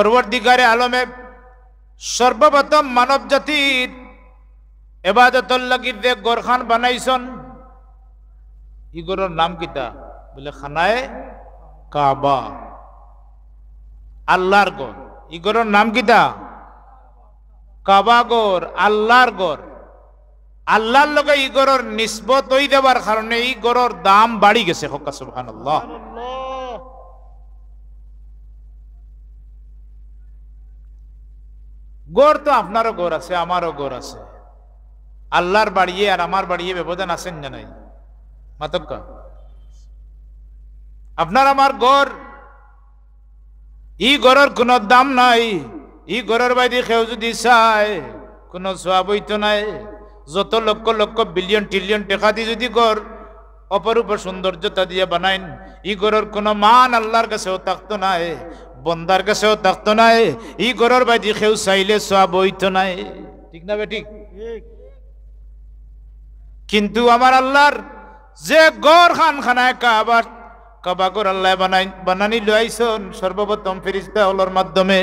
পরবর্তীকারে আলমে সর্বপ্রথম মানব জাতির লাগি দে গোরখান বানাইছন ইগরের নাম কিতা বলে খানায় কাবা আল্লাহর গড় ইগরের নাম কিতা কাবাগর আল্লাহর গড় আল্লাহর লগে ইগরের নিষ্পত হই দেওয়ার কারণে ইগরের দাম বাড়ি গেছে হকা সুবহানাল্লাহ আল্লাহ গোর তো আপনারও গোর আছে আমারও গোর আছে আল্লাহর বাড়িয়ে আর আমার বাড়িয়ে ব্যবধান আছেন না নাই মাতক্কা আপনার আমার গোর ই গরের কোন দাম নাই ই গরের বাইরে কেউ যদি চায় কোনো সোয়া নাই যত লক্ষ লক্ষ বিলিয়ন ট্রিলিয়ন টেকা দিয়ে যদি গর অপরূপ সৌন্দর্যতা দিয়ে বানাইন ই গরের কোনো মান আল্লাহর কাছেও থাকতো নাই বন্দার কাছেও থাকতো নাই ই গরর বাইদি খেউ চাইলে চোয়া বইতো নাই ঠিক না বেঠিক কিন্তু আমার আল্লাহর যে গড় খান খানায় কাবার কাবাগর আল্লাহ বানাই বানানি লাইছন সর্বপ্রথম ফেরিস্তা হলর মাধ্যমে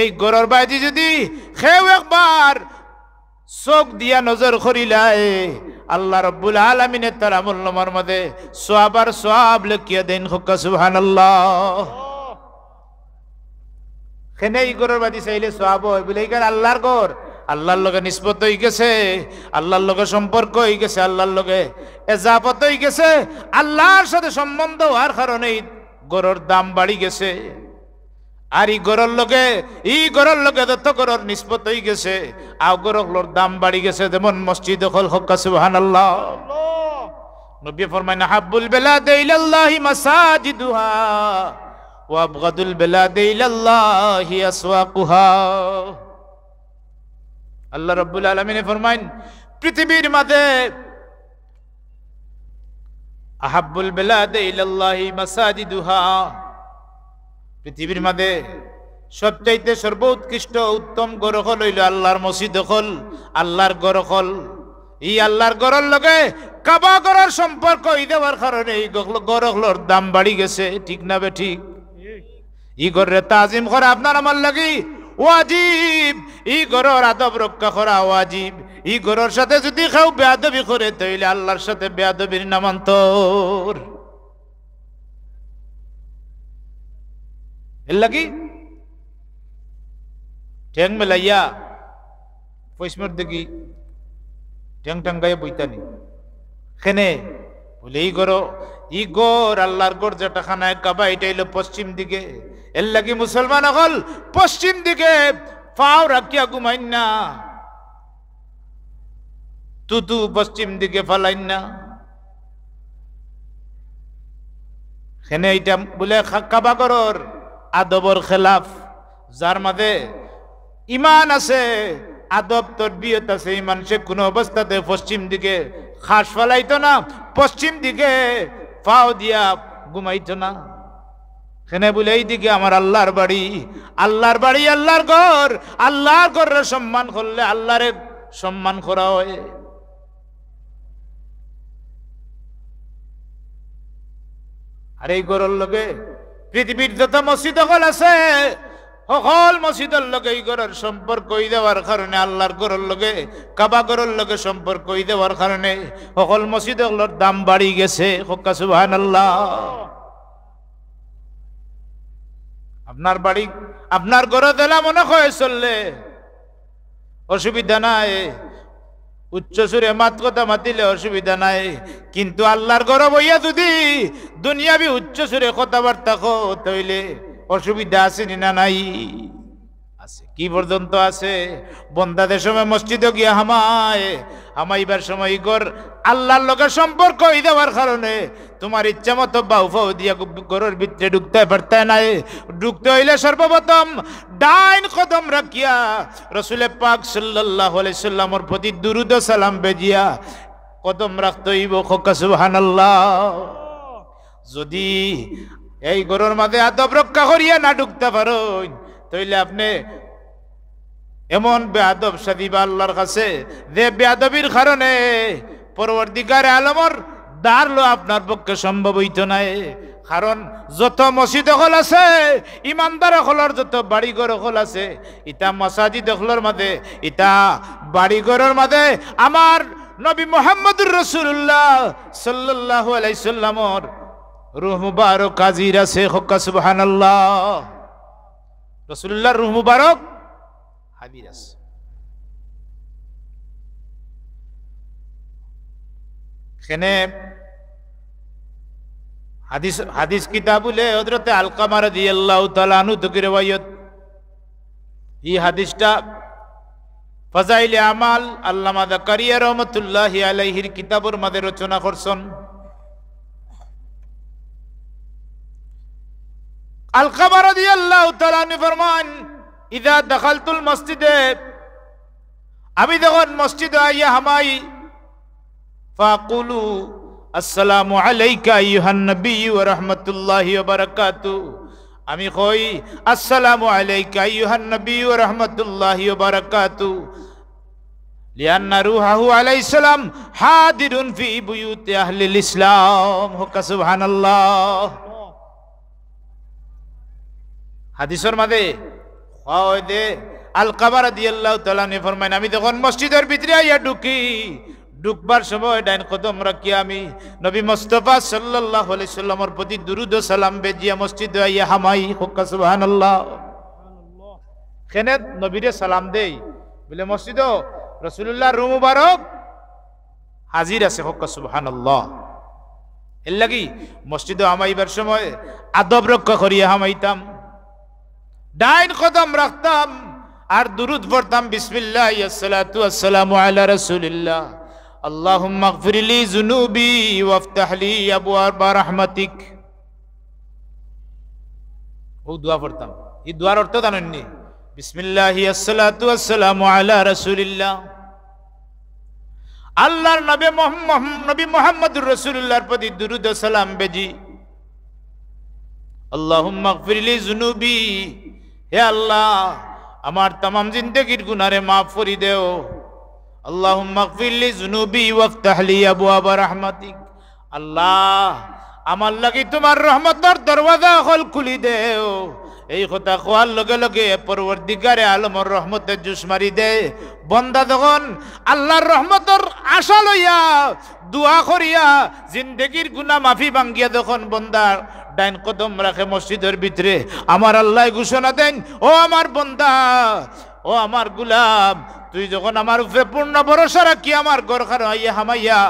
এই গরর বাইদি যদি খেউ একবার চোখ দিয়া নজর করিলায় আল্লাহ রব্বুল আলমিনে আমল নমর মধ্যে সোয়াবার সোয়াব লেখিয়া দেন হকা সুহান আল্লাহ সেনে ই ঘরের বাদি চাইলে সোয়াব বলে এইখান আল্লাহর ঘর আল্লাহর লগে নিষ্পত্ত হয়ে গেছে আল্লাহর লগে সম্পর্ক হয়ে গেছে আল্লাহর লগে এজাপত হয়ে গেছে আল্লাহর সাথে সম্বন্ধ হওয়ার কারণে গরর দাম বাড়ি গেছে আর ই গরর লগে ই গরর লগে দত্ত গরর নিষ্পত হয়ে গেছে আও গরর দাম বাড়ি গেছে যেমন মসজিদ হল হক সুহান আল্লাহ নবী ফরমাইন হাব্বুল বেলা দেইলাল্লাহি মাসাজিদুহা وابغض البلاد الى الله اسواقها আল্লাহ রাব্বুল আলামিন ফরমাইন পৃথিবীর মাঝে আহাবুল বেলাদ ইলাল্লাহি মাসাজিদুহা পৃথিবীর মাঝে সবচাইতে সর্বোৎকৃষ্ট উত্তম গরহল হইল আল্লাহর মসজিদ হল আল্লাহর গরহল ই আল্লাহর গরর লগে কাবা গরর সম্পর্ক ই দেওয়ার কারণে এই গরহলর দাম বাড়ি গেছে ঠিক না বে ঠিক ই গরের তাজিম করা আপনার আমার লাগি ওয়াজিব ই গরর আদব রক্ষা করা ওয়াজিব ই গরর সাথে যদি খাও বেয়াদবি করে তৈলে আল্লাহর সাথে বেয়াদবির নামান্তর এর লাগি ঠ্যাং মেলাইয়া পশ্চিমের দিকে ঠ্যাং গায়ে বইতানি খেনে বলে ই গর ই গর আল্লাহর গর যেটা খানায় কাবা এটা এলো পশ্চিম দিকে এর লাগি মুসলমান হল পশ্চিম দিকে পাও রাখিয়া ঘুমাইন না তুতু পশ্চিম দিকে ফালাইন না সেনে এটা বোলে কাবাগরের আদবর খেলাফ যার মাঝে ইমান আছে আদব তরবিয়ত আছে ইমান মানুষের কোনো অবস্থাতে পশ্চিম দিকে খাস ফেলাইতো না পশ্চিম দিকে পাও দিয়া ঘুমাইতো না সেনে বলে এইদিকে আমার আল্লাহর বাড়ি আল্লাহর বাড়ি আল্লাহর ঘর আল্লাহর ঘরের সম্মান করলে আল্লাহরে সম্মান করা হয় আর এই ঘরের লোকে পৃথিবীর যত মসজিদ হল আছে সকল মসজিদের লগে এই ঘরের সম্পর্ক দেওয়ার কারণে আল্লাহর ঘরের লোকে কাবা ঘরের লগে সম্পর্ক দেওয়ার কারণে সকল মসজিদ দাম বাড়ি গেছে হকাসুবাহ আল্লাহ আপনার বাড়ি আপনার গড়ে দেলা মনে হয়ে চললে অসুবিধা নাই উচ্চ সুরে মাত কথা মাতিলে অসুবিধা নাই কিন্তু আল্লাহর গরব হইয়া যদি দুনিয়াবি উচ্চ সুরে কথাবার্তা কইলে অসুবিধা আসেনি না নাই কি পর্যন্ত আছে বন্দাদের সময় মসজিদে গিয়ে হামায় হামাইবার সময় ইগর আল্লাহর লোকের সম্পর্ক হই দেওয়ার কারণে তোমার ইচ্ছা মতো বাউফাউ দিয়া গরুর ভিতরে ঢুকতে পারতে নাই ঢুকতে হইলে সর্বপ্রথম ডাইন কদম রাখিয়া রসুলে পাক সাল্লাহ সাল্লামর প্রতি দুরুদ সালাম বেজিয়া কদম রাখতে হইব খোকা যদি এই গরুর মাঝে আদব রক্ষা করিয়া না ঢুকতে পারো তইলে আপনি এমন বেয়াদব সাদিবা আল্লাহর কাছে যে বেআবির কারণে পরবর্তীকার আলমর দাঁড়লো আপনার পক্ষে সম্ভব হইত নাই কারণ যত মসজিদ হল আছে ইমানদার হলর যত বাড়িঘর হল আছে ইতা মসাজিদ হলর মাঝে ইতা বাড়িঘরের মাঝে আমার নবী মোহাম্মদুর রসুল্লাহ সাল্লাহ আলাইসাল্লামর রুহ মুবারক কাজির আছে হক্কা আল্লাহ রসুল্লাহ রুহ মুবারক সাহাবির আছে এখানে হাদিস হাদিস কিতাবুলে হজরতে আলকামার দিয়াল্লাহ তালানু তকির এই হাদিসটা ফজাইলে আমাল আল্লামা কারিয়া রহমতুল্লাহ আলাইহির কিতাবর মাঝে রচনা করছেন আলকামার দিয়াল্লাহ তালানু ফরমান ইদা দখালতুল মসজিদে আমি যখন মসজিদে আইয়া হামাই ফাকুলু আসসালামু আলাইকা ইউহান নবী ওয়া রাহমাতুল্লাহি ওয়া বারাকাতু আমি কই আসসালামু আলাইকা ইউহান নবী ওয়া রাহমাতুল্লাহি ওয়া বারাকাতু লিয়ান্না রুহাহু আলাইহিস সালাম হাদিরুন ফি বুয়ুতি আহলিল ইসলাম হুকা সুবহানাল্লাহ হাদিসের মধ্যে দে আল কাবার দিয়াল্লাহ তালানি ফরমাইন আমি তখন মসজিদের ভিতরে আইয়া ঢুকি ঢুকবার সময় ডাইন কদম রাখি আমি নবী মোস্তফা সাল্লাহ আলি সাল্লামর প্রতি দুরুদ সালাম বেজিয়া মসজিদ আইয়া হামাই হক্কা সুবাহান আল্লাহ খেনে নবীরে সালাম দেই বলে মসজিদ রসুল্লাহ রু মুবারক হাজির আছে হক্কা সুবাহান আল্লাহ এর লাগি মসজিদ হামাইবার সময় আদব রক্ষা করিয়া হামাইতাম ডাইন কদম রাখতাম আর দুরুদ পড়তাম বিসমিল্লাহ আসসালাতু আসসালামু আলা রাসূলিল্লাহ اللهم اغفر لي ذنوبي وافتح لي ابواب رحمتك ও দোয়া পড়তাম এই দোয়ার অর্থ জানেননি বিসমিল্লাহি আসসালাতু আসসালামু আলা রাসূলিল্লাহ আল্লাহর নবী মুহাম্মদ নবী মুহাম্মদুর রাসূলুল্লাহর প্রতি দুরুদ ও সালাম বেজি اللهم اغفر لي ذنوبي হে আল্লাহ আমার তাম জিন্দগির গুনারে মাফ করি দেও আল্লাহ মাকফিল্লি জুনুবি ওয়াফতাহলি আবু আবা রাহমাতিক আল্লাহ আমার লাগি তোমার রহমতর দরওয়াজা হল খুলি দেও এই কথা কোয়ার লগে লগে পরবর্তীকারে আলমর রহমতের জুস মারি দে বন্দা যখন আল্লাহর রহমতর আশা লইয়া দোয়া করিয়া জিন্দগির গুনা মাফি ভাঙ্গিয়া যখন বন্দার ডাইন কদম রাখে মসজিদের ভিতরে আমার আল্লাহ ঘোষণা দেন ও আমার বন্দা ও আমার গুলাম তুই যখন আমার উপরে পূর্ণ ভরসা রাখি আমার গরখার হাইয়া হামাইয়া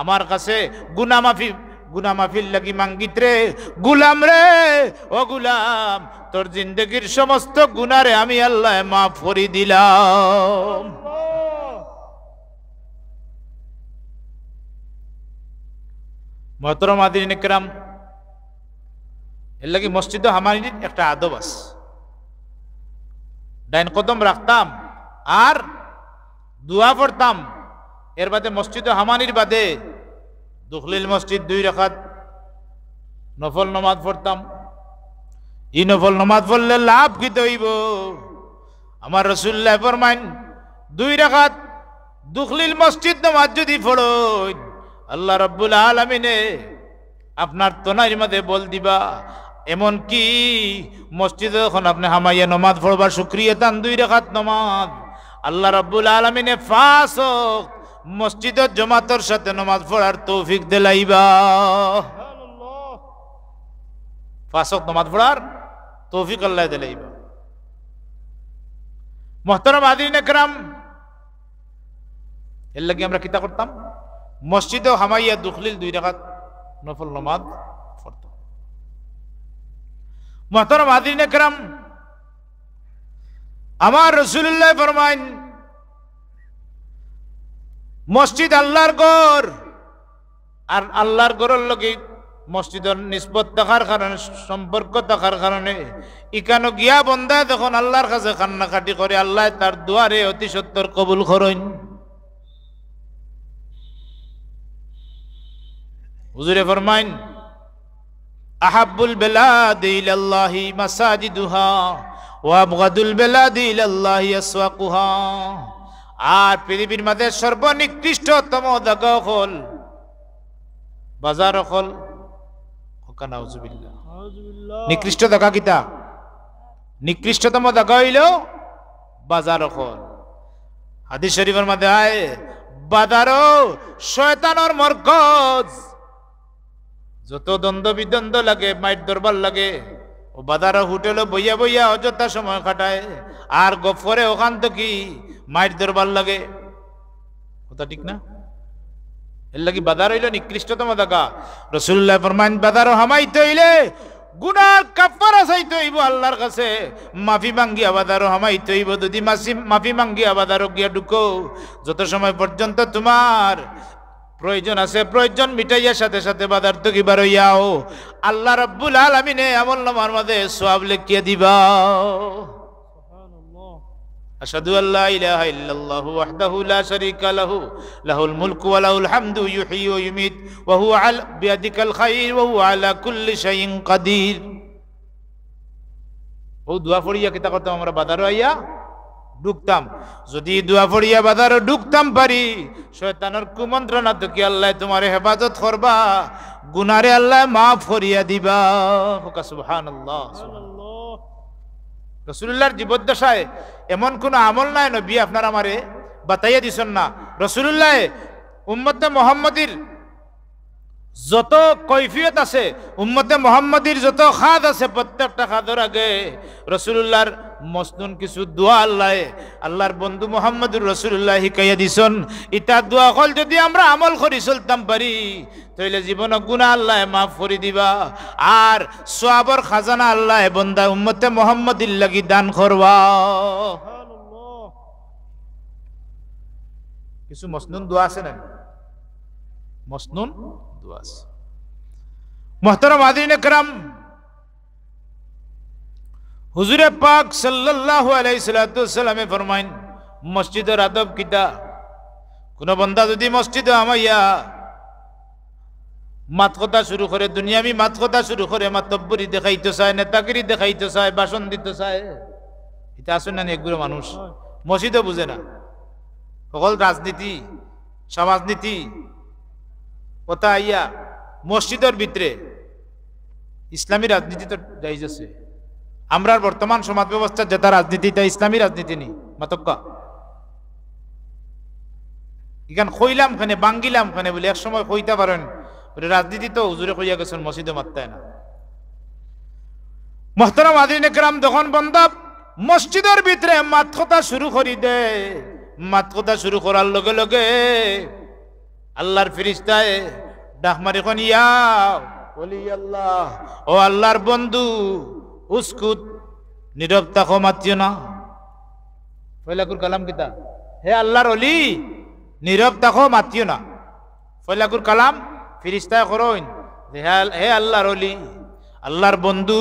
আমার কাছে গুনামাফি গুনামাফির লাগি মাঙ্গিত রে গুলাম রে ও গুলাম তোর জিন্দগির সমস্ত গুনারে আমি আল্লাহ মাফ করি দিলাম মহতরম আদিন নিকরাম এর লাগে মসজিদ হামারিনীর একটা আদব আছে ডাইন কদম রাখতাম আর দোয়া পড়তাম এর বাদে মসজিদ হামানির বাদে দুখলিল মসজিদ দুই রাখাত নফল নমাজ পড়তাম ই নফল নমাজ পড়লে লাভ কি হইব আমার রসুল্লাহ ফরমাইন দুই রাখাত দুখলিল মসজিদ নমাজ যদি পড়ো আল্লাহ রব্বুল আলমিনে আপনার তোনার মধ্যে বল দিবা এমন কি মসজিদে যখন আপনি হামাইয়া নমাজ পড়বার সুক্রিয়া তান দুই রেখাত নমাজ আল্লাহ রব্বুল আলমিনে ফাঁস মসজিদের জমাতর সাথে নমাজ পড়ার তৌফিক দিলাইবা ফাঁসক নমাজ পড়ার তৌফিক আল্লাহ দিলাইবা মোহতরম আদিন একরাম এর লাগে আমরা কিতা করতাম মসজিদে হামাইয়া দুখলিল দুই রেখাত নফল নমাজ মহতরম আদিন আমার রসুল্লাহ ফরমাইন মসজিদ আল্লাহর গর আর আল্লাহর গরের লগে মসজিদের নিষ্পত দেখার কারণে সম্পর্ক দেখার কারণে ইকানো গিয়া বন্ধা তখন আল্লাহর কাছে কান্নাকাটি করে আল্লাহ তার দুয়ারে অতি সত্তর কবুল করেন হুজুরে ফরমাইন আহাবুল বেলা মাসাজি দুহা ও আবগাদুল দিল্লাহি আসুহা আর পৃথিবীর মাঝে সর্বনিকৃষ্টতম জাগা হল বাজার হল নিকৃষ্ট দেখা কিতা নিকৃষ্টতম দেখা হইল বাজার হল হাদিস শরীফের মধ্যে আয় বাজারও শয়তানোর মরগজ যত দ্বন্দ্ব বিদ্বন্দ্ব লাগে মাইট দরবার লাগে ও বাদারও হোটেলও বইয়া বইয়া অযথা সময় কাটায় আর গফরে ওখান তো কি মাইট দরবার লাগে কথা ঠিক না এর লাগি বাদার হইল নিকৃষ্টতম দেখা রসুল্লাহ ফরমান বাদারও হামাইতে হইলে গুনার কাপড় চাইতে হইব আল্লাহর কাছে মাফি মাঙ্গি আবাদারও হামাই তৈব যদি মাসি মাফি মাঙ্গি আবাদারও গিয়া ঢুকো যত সময় পর্যন্ত তোমার প্রয়োজন আছে প্রয়োজন মিটাইয়া সাথে সাথে বাদার তো কিবার হইয়াও আল্লাহ রাব্বুল আলমিনে আমল নামার মাঝে সব লিখিয়ে দিবা أشهد أن لا إله إلا الله وحده لا شريك له له الملك وله الحمد يحيي ويميت وهو على بيدك الخير وهو على كل شيء قدير هو دعا فريا كتا قطع عمر بدر ঢুকতাম যদি দোয়া ফড়িয়া বাজারও ঢুকতাম পারি শয়তানের কুমন্ত্রণা তো কি আল্লাহ তোমার হেফাজত করবা গুনারে আল্লাহ মা ফরিয়া দিবা হোকা সুহান আল্লাহ রসুল্লাহর জীবদ্দশায় এমন কোনো আমল নাই নবী আপনার আমারে বাতাইয়া দিছেন না রসুল্লাহ উম্মতে মোহাম্মদীর যত কৈফিয়ত আছে উম্মতে মোহাম্মদীর যত খাদ আছে প্রত্যেকটা খাদর আগে রসুল্লাহর মসনুন কিছু দোয়া আল্লাহ আল্লাহর বন্ধু মোহাম্মদুর রসুল্লাহ শিকাইয়া দিছন ইটা দোয়া হল যদি আমরা আমল করি চলতাম পারি তইলে জীবন গুণা আল্লাহ মাফ করি দিবা আর সোয়াবর খাজানা আল্লাহ বন্দা উম্মতে মোহাম্মদ লাগি দান করবা কিছু মসনুন দোয়া আছে না মসনুন দোয়া আছে মোহতরম আদিন একরাম হুজুরে পাক সাল্লাহ আলাইসালামে ফরমাইন মসজিদের আদব কিতা কোনো বন্ধা যদি মসজিদে আমাইয়া মাত কথা শুরু করে আমি মাত কথা শুরু করে মাতব্বরি দেখাইতে চায় নেতাগিরি দেখাইতে চায় বাসন দিতে চায় এটা আসুন না একগুলো মানুষ মসজিদও বুঝে না সকল রাজনীতি সমাজনীতি কথা আইয়া মসজিদের ভিতরে ইসলামী রাজনীতি তো যাই যাচ্ছে আমরা বর্তমান সমাজ ব্যবস্থা যেটা রাজনীতিটা ইসলামী রাজনীতি নেই মাতক্কা এখান খইলাম খানে বাঙ্গিলাম খানে বলে এক সময় কইতে পারেন রাজনীতি তো উজুরে কইয়া গেছেন মসজিদে মাত্রায় না মহতারাম আদিন একরাম যখন বন্ধ মসজিদের ভিতরে মাত কথা শুরু করি দে মাত কথা শুরু করার লগে লগে আল্লাহর ফিরিস্তায় ডাকমারি খন ইয়া ও আল্লাহর বন্ধু উস্কুত নীরব তাকো মাতিও না ফৈলাকুর কালাম কিতা হে আল্লাহর অলি নীরব তাকো মাতিও না ফৈলাকুর কালাম ফিরিস্তায় করইন হে আল্লাহর অলি আল্লাহর বন্ধু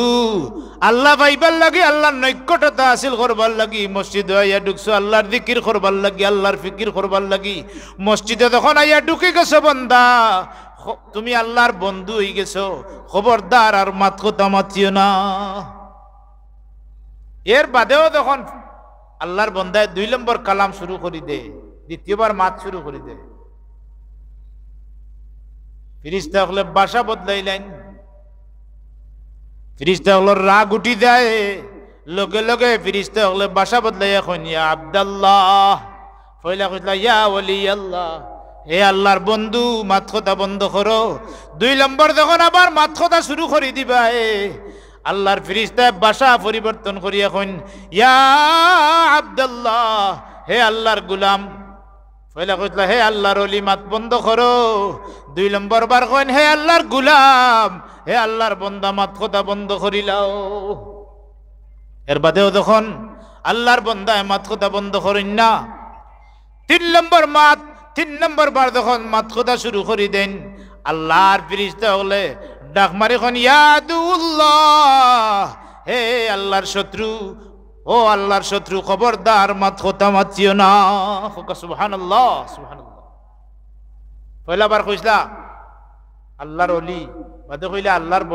আল্লাহ পাইবার লাগে আল্লাহর নৈকটতা আসিল করবার লাগি মসজিদ আইয়া ঢুকছো আল্লাহর দিকির করবার লাগি আল্লাহর ফিকির করবার লাগি মসজিদে তখন আইয়া ঢুকে গেছো বন্দা তুমি আল্লাহর বন্ধু হয়ে গেছো খবরদার আর মাত কথা মাতিও না এর বাদেও যখন আল্লাহর বন্দায় দুই নম্বর কালাম শুরু করি দে দ্বিতীয়বার মাত শুরু করি দে ফিরিস্তা হলে বাসা বদলাইলেন ফিরিস্তা হলো রাগ উঠি দেয় লগে লগে ফিরিস্তা হলে বাসা বদলাই এখন ইয়া আবদাল্লাহ ফইলা কইলা ইয়া ওলি আল্লাহ হে আল্লাহর বন্ধু মাত কথা বন্ধ করো দুই নম্বর যখন আবার মাত কথা শুরু করে দিবা এ আল্লাহর ফিরিস্তা বাসা পরিবর্তন করিয়া এখন ইয়া আব্দুল্লাহ হে আল্লাহর গুলাম পয়লা কইতলা হে আল্লাহর অলি মাত বন্ধ করো দুই নম্বর বার কইন হে আল্লাহর গুলাম হে আল্লাহর বন্দা মাত কথা বন্ধ করিলাও এর বাদেও যখন আল্লাহর বন্দায় মাত কথা বন্ধ করিন না তিন নম্বর মাত তিন নম্বর বার যখন মাত কথা শুরু করি দেন আল্লাহর ফিরিস্তা হলে ডাক মারে খন হে আল্লাহর শত্রু ও আল্লাহর শত্রু খবরদার মাত কথা মাতিও না সুবহান আল্লাহ সুবহান বার কইসলা আল্লাহর অলি বাদে কইলে আল্লাহর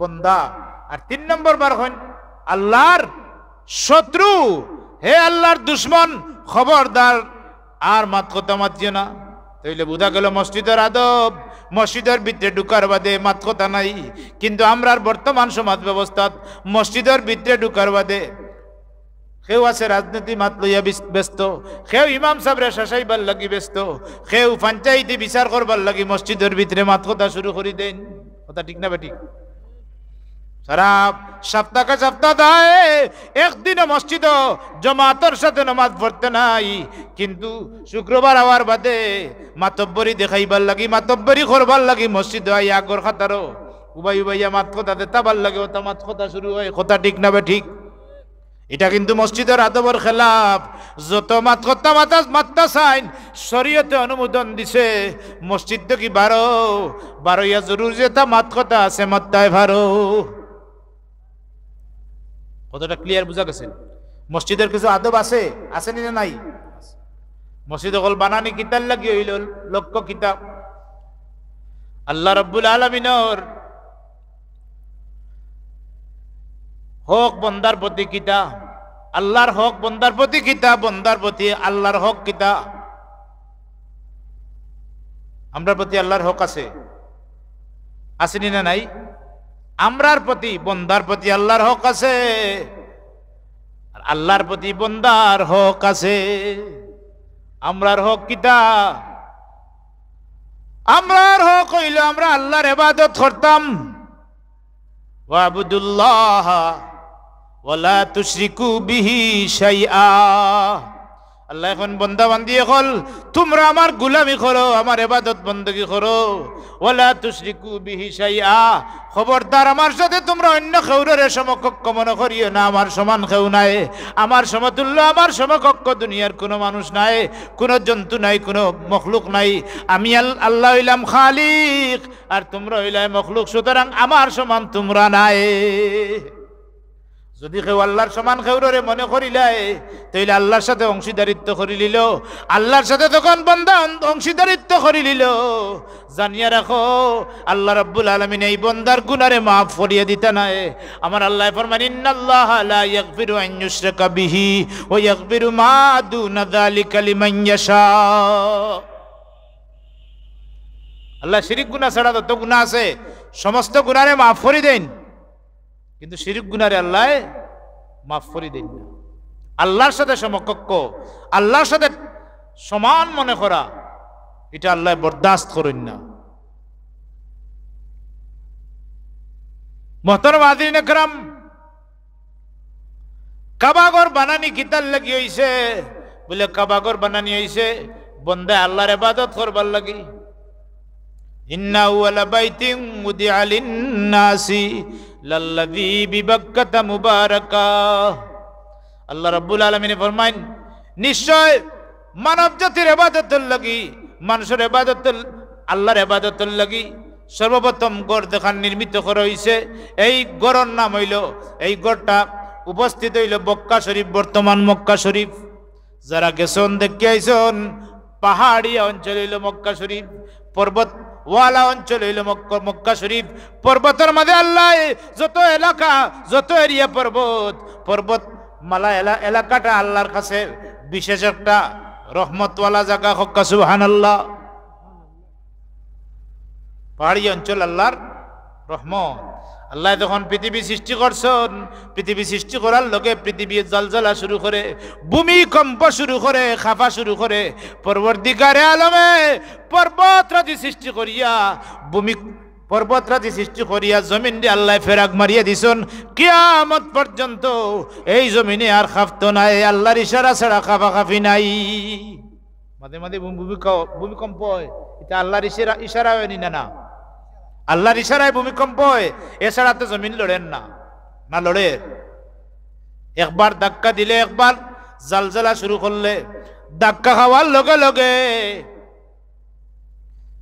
বন্দা আর তিন নম্বর বার হন আল্লাহর শত্রু হে আল্লাহর দুশ্মন খবরদার আর মাত কথা মাতিও না তাইলে বোঝা গেল মসজিদের আদব মসজিদের ভিতরে ঢুকার বাদে মাত কথা নাই কিন্তু আমরা বর্তমান সমাজ ব্যবস্থা মসজিদের ভিতরে ঢুকার বাদে কেউ আছে রাজনীতি মাত লইয়া ব্যস্ত কেউ ইমাম সাহেবরা শাসাইবার লাগি ব্যস্ত কেউ পঞ্চায়েতে বিচার করবার লাগি মসজিদের ভিতরে মাত কথা শুরু করে দেন কথা ঠিক না বা ঠিক সারা সপ্তাহে সপ্তাহ দেয় একদিনও মসজিদ জমাতর সাথে নমাজ পড়তে নাই কিন্তু শুক্রবার আওয়ার বাদে মাতব্বরি দেখাইবার লাগি মাতব্বরি করবার লাগি মসজিদ হয় আগর খাতারও উবাই উবাইয়া মাত কথা দেতাবার লাগে ওটা মাত কথা শুরু হয় কথা ঠিক না ঠিক এটা কিন্তু মসজিদের আদবর খেলাফ যত মাত কথা মাতা মাত্তা সাইন শরীয়তে অনুমোদন দিছে মসজিদ কি বারো বারো ইয়া জরুর যেটা মাত কথা আছে মাত্তায় ভারো কতটা ক্লিয়ার বোঝা গেছে মসজিদের কিছু আদব আছে আছে না নাই মসজিদ অকল বানানি কিতাল লাগিয়ে হইল লক্ষ্য কিতাব আল্লাহ রব্বুল আলমিনর হক বন্দার প্রতি কিতা আল্লাহর হক বন্দার প্রতি কিতা বন্দার প্রতি আল্লাহর হক কিতা আমরা প্রতি আল্লাহর হক আছে আসেনি না নাই আমরার প্রতি বন্দার প্রতি আল্লাহর হক আছে আর আল্লাহর প্রতি বন্দার হক আছে আমরার হক কিতা আমরার হক হইল আমরা আল্লাহর এবাদত করতাম ওয়াবুদুল্লাহ বলা তুশরিকু বিহি শাইআ আল্লাহ এখন বন্দা বান্দি এখন তোমরা আমার গুলামি করো আমার এবাদত বন্দী করো ওলা তুশ্রিকু বিহিসাইয়া খবরদার আমার সাথে তোমরা অন্য খেউরের সমকক্ষ মনে করিও না আমার সমান খেউ নাই আমার সমতুল্য আমার সমকক্ষ দুনিয়ার কোনো মানুষ নাই কোনো জন্তু নাই কোনো মখলুক নাই আমি আল্লাহ হইলাম খালিক আর তোমরা হইলাই মখলুক সুতরাং আমার সমান তোমরা নাই যদি কেউ আল্লাহর সমান খেউরে মনে করিলাই তাহলে আল্লাহর সাথে অংশীদারিত্ব করি লিল আল্লাহর সাথে তখন বন্ধা অংশীদারিত্ব করি নিল জানিয়া রাখো আল্লাহ রব্বুল আলমিন এই বন্দার গুনারে মাফ করিয়া দিতে নাই আমার আল্লাহ ফরমান ইন্নাল্লাহ লা ইয়াগফিরু আন ইউশরাকা বিহি ওয়া ইয়াগফিরু মা দুনা যালিকা লিমান ইয়াশা আল্লাহ শিরিক গুনাহ ছাড়া যত গুনাহ আছে সমস্ত গুনারে মাফ করে দেন কিন্তু শিরিক গুনারে আল্লাহ মাফ করে দিন না আল্লাহর সাথে সমকক্ষ আল্লাহর সাথে সমান মনে করা এটা আল্লাহ বরদাস্ত করেন না মোহতরম আদিন একরাম কাবাগর বানানি কিতার লাগি হইছে বলে কাবাগর বানানি হইছে বন্দে আল্লাহর এবাদত করবার লাগি ইন্না বাইতিং মুদি আলিন নাসি লাল্লাযী বিবাক্কাতা মুবারাকা আল্লাহ রাব্বুল আলামিন ফরমাইন নিশ্চয় মানব জাতির ইবাদতের লাগি মানুষের ইবাদতের আল্লাহর ইবাদতের লাগি সর্বপ্রথম গড় দেখান নির্মিত করা হয়েছে এই গড়ের নাম হইল এই গড়টা উপস্থিত হইল বক্কা শরীফ বর্তমান মক্কা শরীফ যারা গেছন দেখে আইসন পাহাড়ি অঞ্চল হইল মক্কা শরীফ পর্বত ওয়ালা অঞ্চল হইল মক্কা শরীফ পর্বতের মাঝে আল্লাহ যত এলাকা যত এরিয়া পর্বত পর্বত মালা এলা এলাকাটা আল্লাহর কাছে বিশেষ একটা রহমতওয়ালা জায়গা হক্কা সুহান আল্লাহ পাহাড়ি অঞ্চল আল্লাহর রহমত আল্লাহ যখন পৃথিবী সৃষ্টি করছেন পৃথিবী সৃষ্টি করার লোকে পৃথিবী জলজলা শুরু করে ভূমিকম্প শুরু করে খাফা শুরু করে পরবর্তীকারে আলমে পর্বতরাজি সৃষ্টি করিয়া ভূমি পর্বতরাজি সৃষ্টি করিয়া জমিন দিয়ে আল্লাহ ফেরাক মারিয়া দিছন কিয়ামত পর্যন্ত এই জমিনে আর খাফত নাই আল্লাহর ইশারা ছাড়া খাফি নাই মাঝে মাঝে ভূমিকম্প হয় এটা আল্লাহর ইশারা ইশারা হয়নি না না আল্লাহর ইশারায় ভূমিকম্প হয় এছাড়া তো জমিন লড়েন না না লড়ে একবার ধাক্কা দিলে একবার জালজালা শুরু করলে ধাক্কা খাওয়ার লগে লগে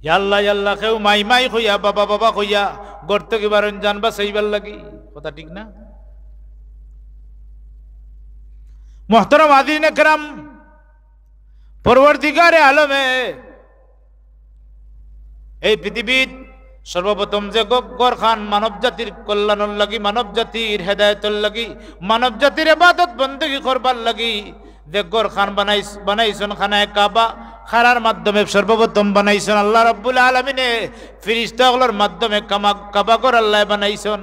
ইয়াল্লা ইয়াল্লা খেউ মাই মাই হইয়া বাবা বাবা হইয়া গর্ত কিবার জানবা সেইবার লাগি কথা ঠিক না মোহতরম আদিন একরাম পরবর্তীকারে আলমে এই পৃথিবীত সর্বপ্রথম যে গগ্গর খান মানব জাতির কল্যাণ লাগি মানব জাতির হেদায়তর লাগি মানব জাতির এবাদত বন্দী করবার লাগি যে গর খান বানাই বানাইছন খানায় কাবা খারার মাধ্যমে সর্বপ্রথম বানাইছন আল্লাহ রব্বুল আলমিনে ফিরিস্তাগুলোর মাধ্যমে কামা গর আল্লাহ বানাইছন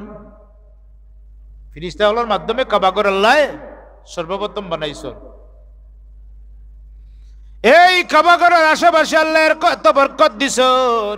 ফিরিস্তাগুলোর মাধ্যমে গর আল্লাহ সর্বপ্রথম বানাইছন এই গরের আশেপাশে আল্লাহর কত বরকত দিছন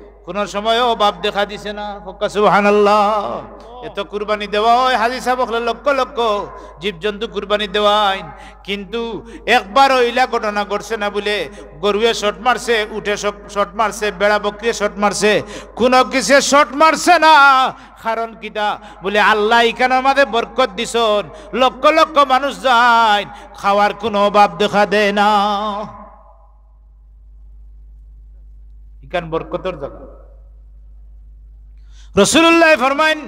কোন সময়ও বাপ দেখা দিছে না এত কুরবানি দেওয়া হাজি সাবকলে লক্ষ লক্ষ জন্তু কুরবানি দেওয়াই কিন্তু একবার ওইলা ঘটনা ঘটছে না বলে গরুয়ে শট মারছে উঠে শট মারছে বেড়া বকরিয়ে শট মারছে কোনো কিছু শট মারছে না কারণ কিটা বলে আল্লাহ এখানে আমাদের বরকত দিছন লক্ষ লক্ষ মানুষ যায় খাওয়ার কোনো অভাব দেখা দেয় না বিজ্ঞান বরকতর জগৎ রসুল্লাহ ফরমাইন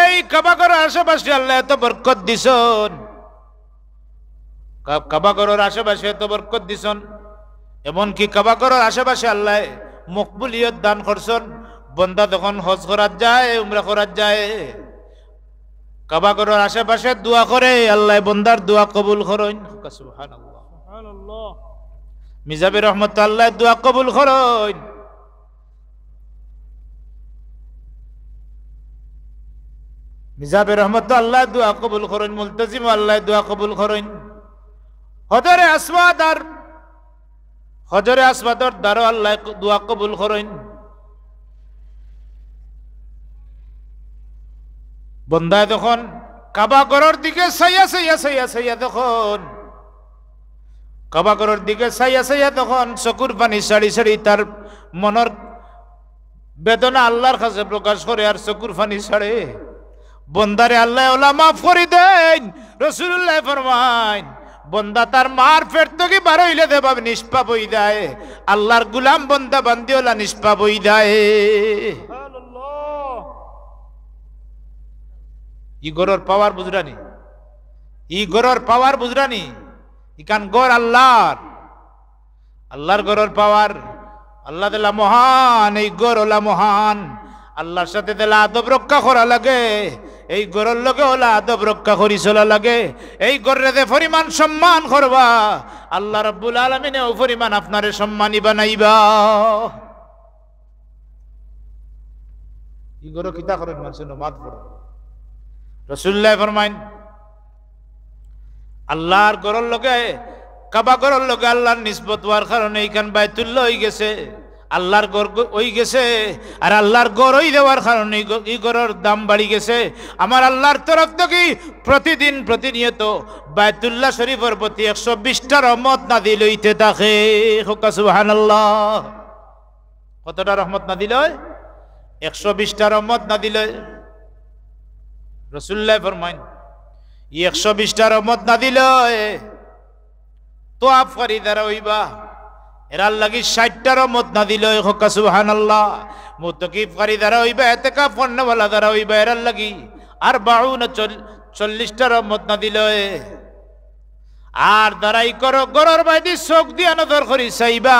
এই কাবাগর আশেপাশে আল্লাহ এত বরকত দিছন কাবাগরের আশেপাশে এত বরকত দিছন এমনকি কাবাগরের আশেপাশে আল্লাহ মকবুলিয়ত দান করছন বন্দা তখন হজ করার যায় উমরা করার যায় কাবাগরের আশেপাশে দোয়া করে আল্লাহ বন্দার দোয়া কবুল করেন সুবহানাল্লাহ সুবহানাল্লাহ মিজাবি আল্লাহ দোয়া কবুল করুন মিজাবে রহমত আল্লাহ দোয়া কবুল করুন মুলতাজিম আল্লাহ দোয়া কবুল করুন হজরে আসবাদ আর হজরে আসবাদর দ্বারও আল্লাহ দোয়া কবুল করুন বন্দায় তখন কাবা গড়র দিকে সাইয়া সাইয়া সাইয়া সাইয়া তখন কবাকরর দিকে সাইয়া সাইয়া তখন চকুর পানি সারি সারি তার মনের বেদনা আল্লাহর কাছে প্রকাশ করে আর চকুর পানি সারে বন্দারে আল্লাহ ওলা মাফ করে দেন রসুল্লাহ ফরমাইন বন্দা তার মার ফের তোকে বার হইলে দেবাব নিষ্পাপ হই দেয় আল্লাহর গুলাম বন্দা বান্দি ওলা নিষ্পাপ হই দেয় ই গরর পাওয়ার বুঝরানি ই গরর পাওয়ার বুঝরানি ইকান গড় আল্লাহর আল্লাহর গড়ের পাওয়ার আল্লাহ দেলা মহান এই গড় ওলা মহান আল্লাহর সাথে দিলা আদব রক্ষা করা লাগে এই গরের লগে ওলা আদব রক্ষা করি চলা লাগে এই গরেতে পরিমাণ সম্মান করবা আল্লাহ রব্বুল আলমিনে ও পরিমাণ আপনারে সম্মানই বানাইবা ই গরো কিতা করেন মানুষের মাত পড়ো রসুল্লাহ ফরমাইন আল্লাহর গরল লগে কাবা গরল লগে আল্লাহর নিষ্পত হওয়ার কারণে এইখান বায়তুল্ল হয়ে গেছে আল্লাহর গর ওই গেছে আর আল্লাহর গড় ওই দেওয়ার কারণে এই গরর দাম বাড়ি গেছে আমার আল্লাহর তরফ থেকে প্রতিদিন প্রতিনিয়ত বায়তুল্লাহ শরীফের প্রতি একশো বিশটা রহমত দিল ইতে তাকে সুহান আল্লাহ কতটা রহমত না দিল একশো বিশটা রহমত না দিল রসুল্লাহ ফরমাইন একশো বিশটা রহমত না দিল তো আপ করি দ্বারা ওইবা এরার লাগি ষাটটা রহমত না দিল হকা সুহান আল্লাহ মুতকিফ করি দ্বারা ওইবা এতে কা ফন্নওয়ালা দ্বারা ওইবা এরার লাগি আর বাউ না চল্লিশটা রহমত না দিল আর দাঁড়াই করো গরর বাইদি চোখ দিয়া নজর করি চাইবা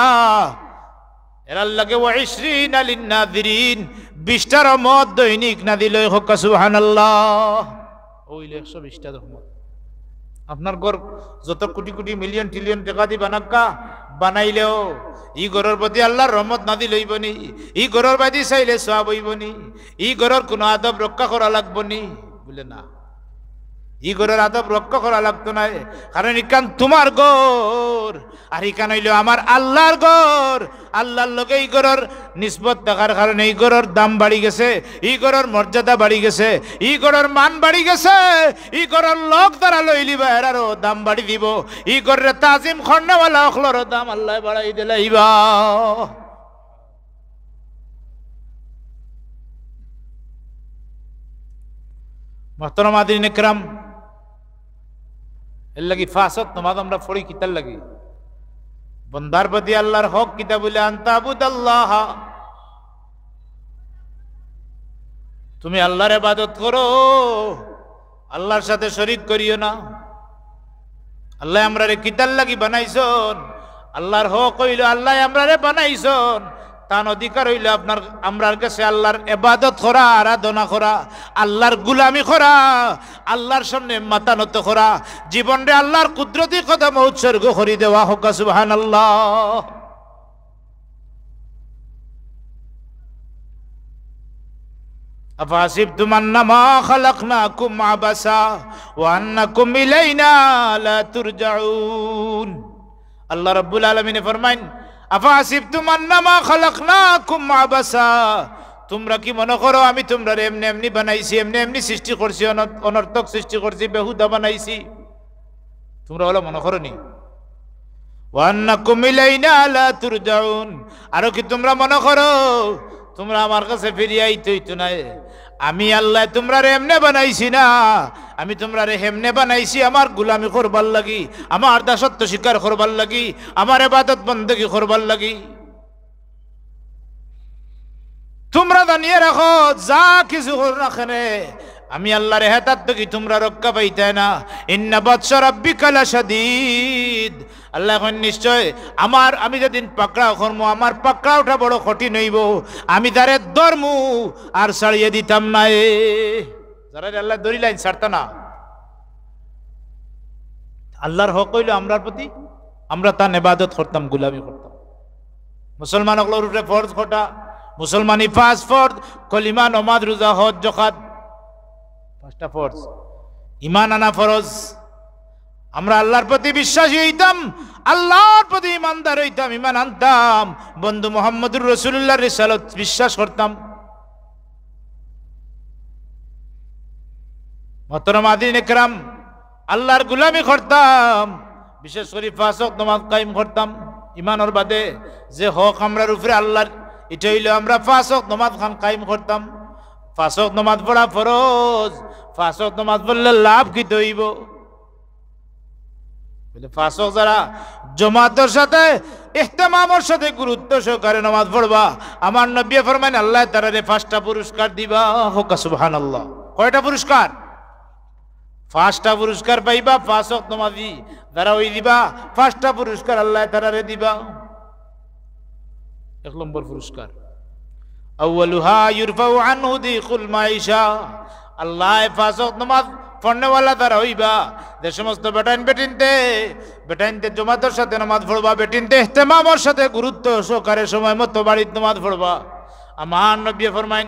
এরার লাগে ওয়াইশ্রিন আলিন নাদিরিন বিশটা রহমত দৈনিক না দিল হকা সুহান আল্লাহ ওইলে একশো বিশটা রহমত আপনার ঘর যত কোটি কোটি মিলিয়ন ট্রিলিয়ন টাকা দি বানাক্কা বানাইলেও ই ঘরের প্রতি আল্লাহ রহমত না দিল হইবনি ই ঘরের বাদি চাইলে সব হইবনি ই ঘরের কোনো আদব রক্ষা করা লাগবনি বলে না ইগরের আদব রক্ষা করা লাগতো না কারণ ইকান তোমার গোর আর ইকান হইল আমার আল্লাহর গোর আল্লাহর লোকে ইগরের নিষ্পত দেখার কারণে ইগরের দাম বাড়ি গেছে ইগরের মর্যাদা বাড়ি গেছে ইগরের মান বাড়ি গেছে ইগরের লোক দ্বারা লইলি বাইরারও দাম বাড়ি দিব ইগরের তাজিম খন্ডওয়ালা অখলরও দাম আল্লাহ বাড়াই দিলে ইবা আদিন একরাম এর লাগি ফাঁসত নমাজ আমরা ফড়ি কিতার লাগি বন্দার প্রতি আল্লাহর হক কিতা বলে আন্তাবুদ আল্লাহ তুমি আল্লাহর এবাদত করো আল্লাহর সাথে শরীর করিও না আল্লাহ আমরা রে কিতার লাগি বানাইছন আল্লাহর হক কইল আল্লাহ আমরা রে বানাইছন তান অধিকার হইলে আপনার আমরার কাছে আল্লাহর এবাদত করা আরাধনা করা আল্লাহর গুলামি করা আল্লাহর সামনে মাতানত করা জীবনরে আল্লাহর কুদরতি কথা উৎসর্গ করি দেওয়া হোক সুবাহান আল্লাহ أفاسب تمنى ما خلقناكم عبسا وأنكم إلينا لا ترجعون الله رب العالمين فرمائن আফাসিব তোমার নামা খলক না কুম আবাসা তোমরা কি মনে করো আমি তোমরা এমনি এমনি বানাইছি এমনি এমনি সৃষ্টি করছি অনর্থক সৃষ্টি করছি বেহুদা বানাইছি তোমরা হলো মনে করো নি না আরো কি তোমরা মনে করো তোমরা আমার কাছে ফিরিয়াই তুই তো নাই আমি আল্লাহ তোমরা এমনি বানাইছি না আমি তোমরা রে হেমনে বানাইছি আমার গুলামি করবার লাগি আমার দাসত্ব স্বীকার করবার লাগি আমার এবাদত বন্দী করবার লাগি তোমরা জানিয়ে রাখো যা কিছু রাখেনে আমি আল্লাহর হেতার তো কি তোমরা রক্ষা পাইতে না ইন্না বৎসর বিকালা সাদিদ আল্লাহ এখন নিশ্চয় আমার আমি যেদিন পাকড়াও কর্ম আমার ওঠা বড় কঠিন হইব আমি তারে দরমু আর সারিয়ে দিতাম না যারা আল্লাহ দড়ি লাইন ছাড়ত না আল্লাহর হক হইল আমরার প্রতি আমরা তার নেবাদত করতাম গুলামি করতাম মুসলমান অগলোর উপরে ফর্জ ঘটা মুসলমানি পাঁচ ফর্জ কলিমা নমাজ রোজা হজ জখাদ পাঁচটা ফর্জ ইমান আনা ফরজ আমরা আল্লাহর প্রতি বিশ্বাসী হইতাম আল্লাহর প্রতি ইমানদার হইতাম ইমান আনতাম বন্ধু মোহাম্মদুর রসুল্লাহ রিসালত বিশ্বাস করতাম মতরমাদিন একরাম আল্লাহর গুলামি করতাম বিশেষ করে ফাঁসক নমাজ কায়েম করতাম ইমানোর বাদে যে হক আমরার উপরে আল্লাহর এটা হইলে আমরা ফাঁসক নমাজ খান কায়েম করতাম ফাঁসক নমাজ পড়া ফরজ ফাঁসক নমাজ পড়লে লাভ কি দইব ফাঁসক যারা জমাতর সাথে ইহতেমামর সাথে গুরুত্ব সহকারে নমাজ পড়বা আমার নব্বী ফরমান আল্লাহ তারা রে পাঁচটা পুরস্কার দিবা হোক সুবহান আল্লাহ কয়টা পুরস্কার পাঁচটা পুরস্কার পাইবা পাঁচ অক নমাজি যারা ওই দিবা পাঁচটা পুরস্কার আল্লাহ তারারে দিবা এক নম্বর পুরস্কার আউয়ালুহা ইউরফাউ আনহু দিকুল মাইশা আল্লাহ পাঁচ অক নমাজ ফর্নেওয়ালা তারা হইবা যে সমস্ত বেটাইন বেটিনতে বেটাইনতে জমাতের সাথে নামাজ পড়বা বেটিনতে এহতেমামর সাথে গুরুত্ব সহকারে সময় মতো বাড়ির নামাজ পড়বা আমার নব্বী ফরমাইন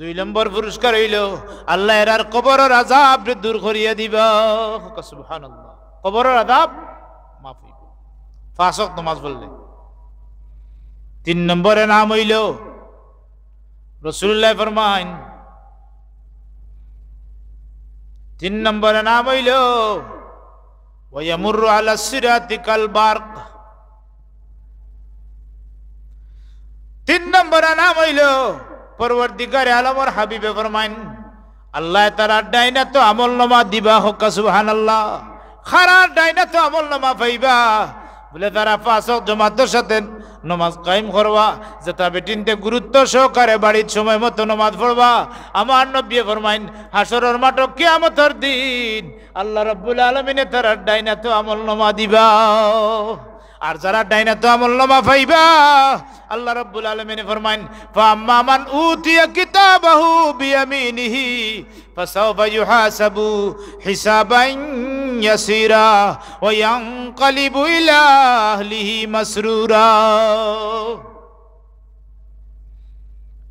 দুই নম্বর পুরস্কার হইল আল্লাহ এরার কবরের আজাব দূর করিয়া দিবা সুবহানাল্লাহ কবরের আজাব মাফ হইব ফাসক নমাজ বললে তিন নম্বরে নাম হইল রসুল্লাহ ফরমাইন তিন নম্বরে নাম হইল ويمر على الصراط كالبرق তিন নম্বরে নাম হইল পরবর্তীকার আলমর হাবিবে ফরমাইন আল্লাহ তারা ডাইনা তো আমল নামা দিবা হকা সুহান আল্লাহ খারাপ ডাইনা তো আমল নামা পাইবা বলে তারা পাঁচ জমাতর সাথে নমাজ কায়েম করবা যেটা বেটিনতে গুরুত্ব সহকারে বাড়ির সময় মতো নমাজ পড়বা আমার নব্বিয়ে ফরমাইন হাসরের মাঠো কিয়ামতর দিন আল্লাহ রব্বুল আলমিনে তারা ডাইনা তো আমল নমা দিবা আর যারা ডাইনা তো আমল্লমা ফাইবা আল্লাহ রব্বুল আলমিনে ফরমাইন ফাম্মা মান উতিয়া কিতাবাহু বিয়ামিনিহি ফাসাউফা ইউহাসাবু হিসাবান ইয়াসিরা ওয়া ইয়ানকালিবু ইলা আহলিহি মাসরুরা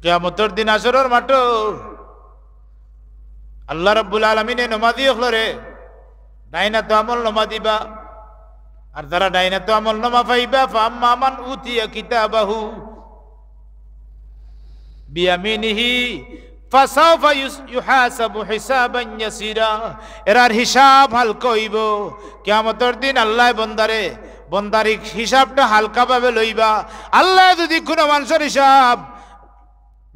কিয়ামতের দিন আসরের মাঠ আল্লাহ রব্বুল আলমিনে নমাদি হলরে ডাইনা তো আমল নমাদিবা আর যারা ডাইনে তো আমল নামা পাইবা ফাম্মা মান উতিয়া কিতাবাহু বিয়ামিনিহি ফাসাউফা ইউহাসাবু হিসাবান ইয়াসিরা এরার হিসাব হালকা হইব কিয়ামতের দিন আল্লাহ বন্দারে বন্দার হিসাবটা হালকাভাবে লইবা আল্লাহ যদি কোনো মানুষের হিসাব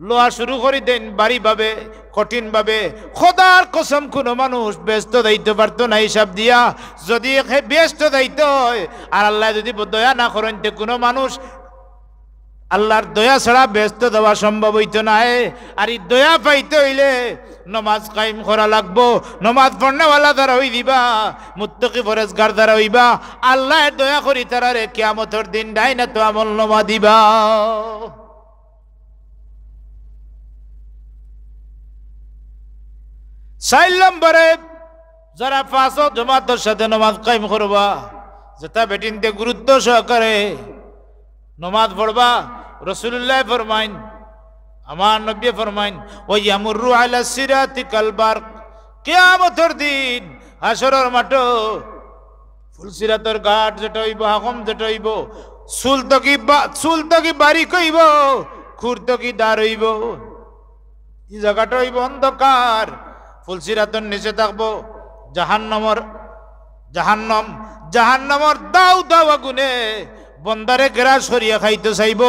লোয়া শুরু করে দেন বাড়িভাবে কঠিনভাবে খোদার কসম কোনো মানুষ ব্যস্ত দায়িত্ব পারত না হিসাব দিয়া যদি ব্যস্ত দায়িত্ব হয় আর আল্লাহ যদি দয়া না করেন তো কোনো মানুষ আল্লাহর দয়া ছাড়া ব্যস্ত দেওয়া সম্ভব হইতো না আর এই দয়া পাইতে হইলে নমাজ কায়েম করা লাগবো নমাজ পড়নাওয়ালা দ্বারা হই দিবা মুত্তকি ফরেজগার দ্বারা হইবা আল্লাহ দয়া করি তারা রে কেয়ামতর দিন ডাইনা তো আমল নমা দিবা চার নম্বরে যারা পাঁচ জমাতর সাথে নমাজ কায়েম করবা যেটা বেটিনতে গুরুত্ব সহকারে নমাজ পড়বা রসুল্লাহ ফরমাইন আমার নব্য ফরমাইন ওই আমুরু আলা সিরাতি কালবার কেয়ামতর দিন হাসরের মাঠো ফুলসিরাতর ঘাট যেটা হইব হাকম যেটা হইব চুল তকি চুল তকি বাড়ি কইব খুর দাঁড় দাঁড়ইব এই জায়গাটা হইব অন্ধকার ফুলসিরাতন নিচে থাকবো জাহান্নমর জাহান্নম জাহান্নমর দাও দাও আগুনে বন্দারে গেরা সরিয়ে খাইতে চাইব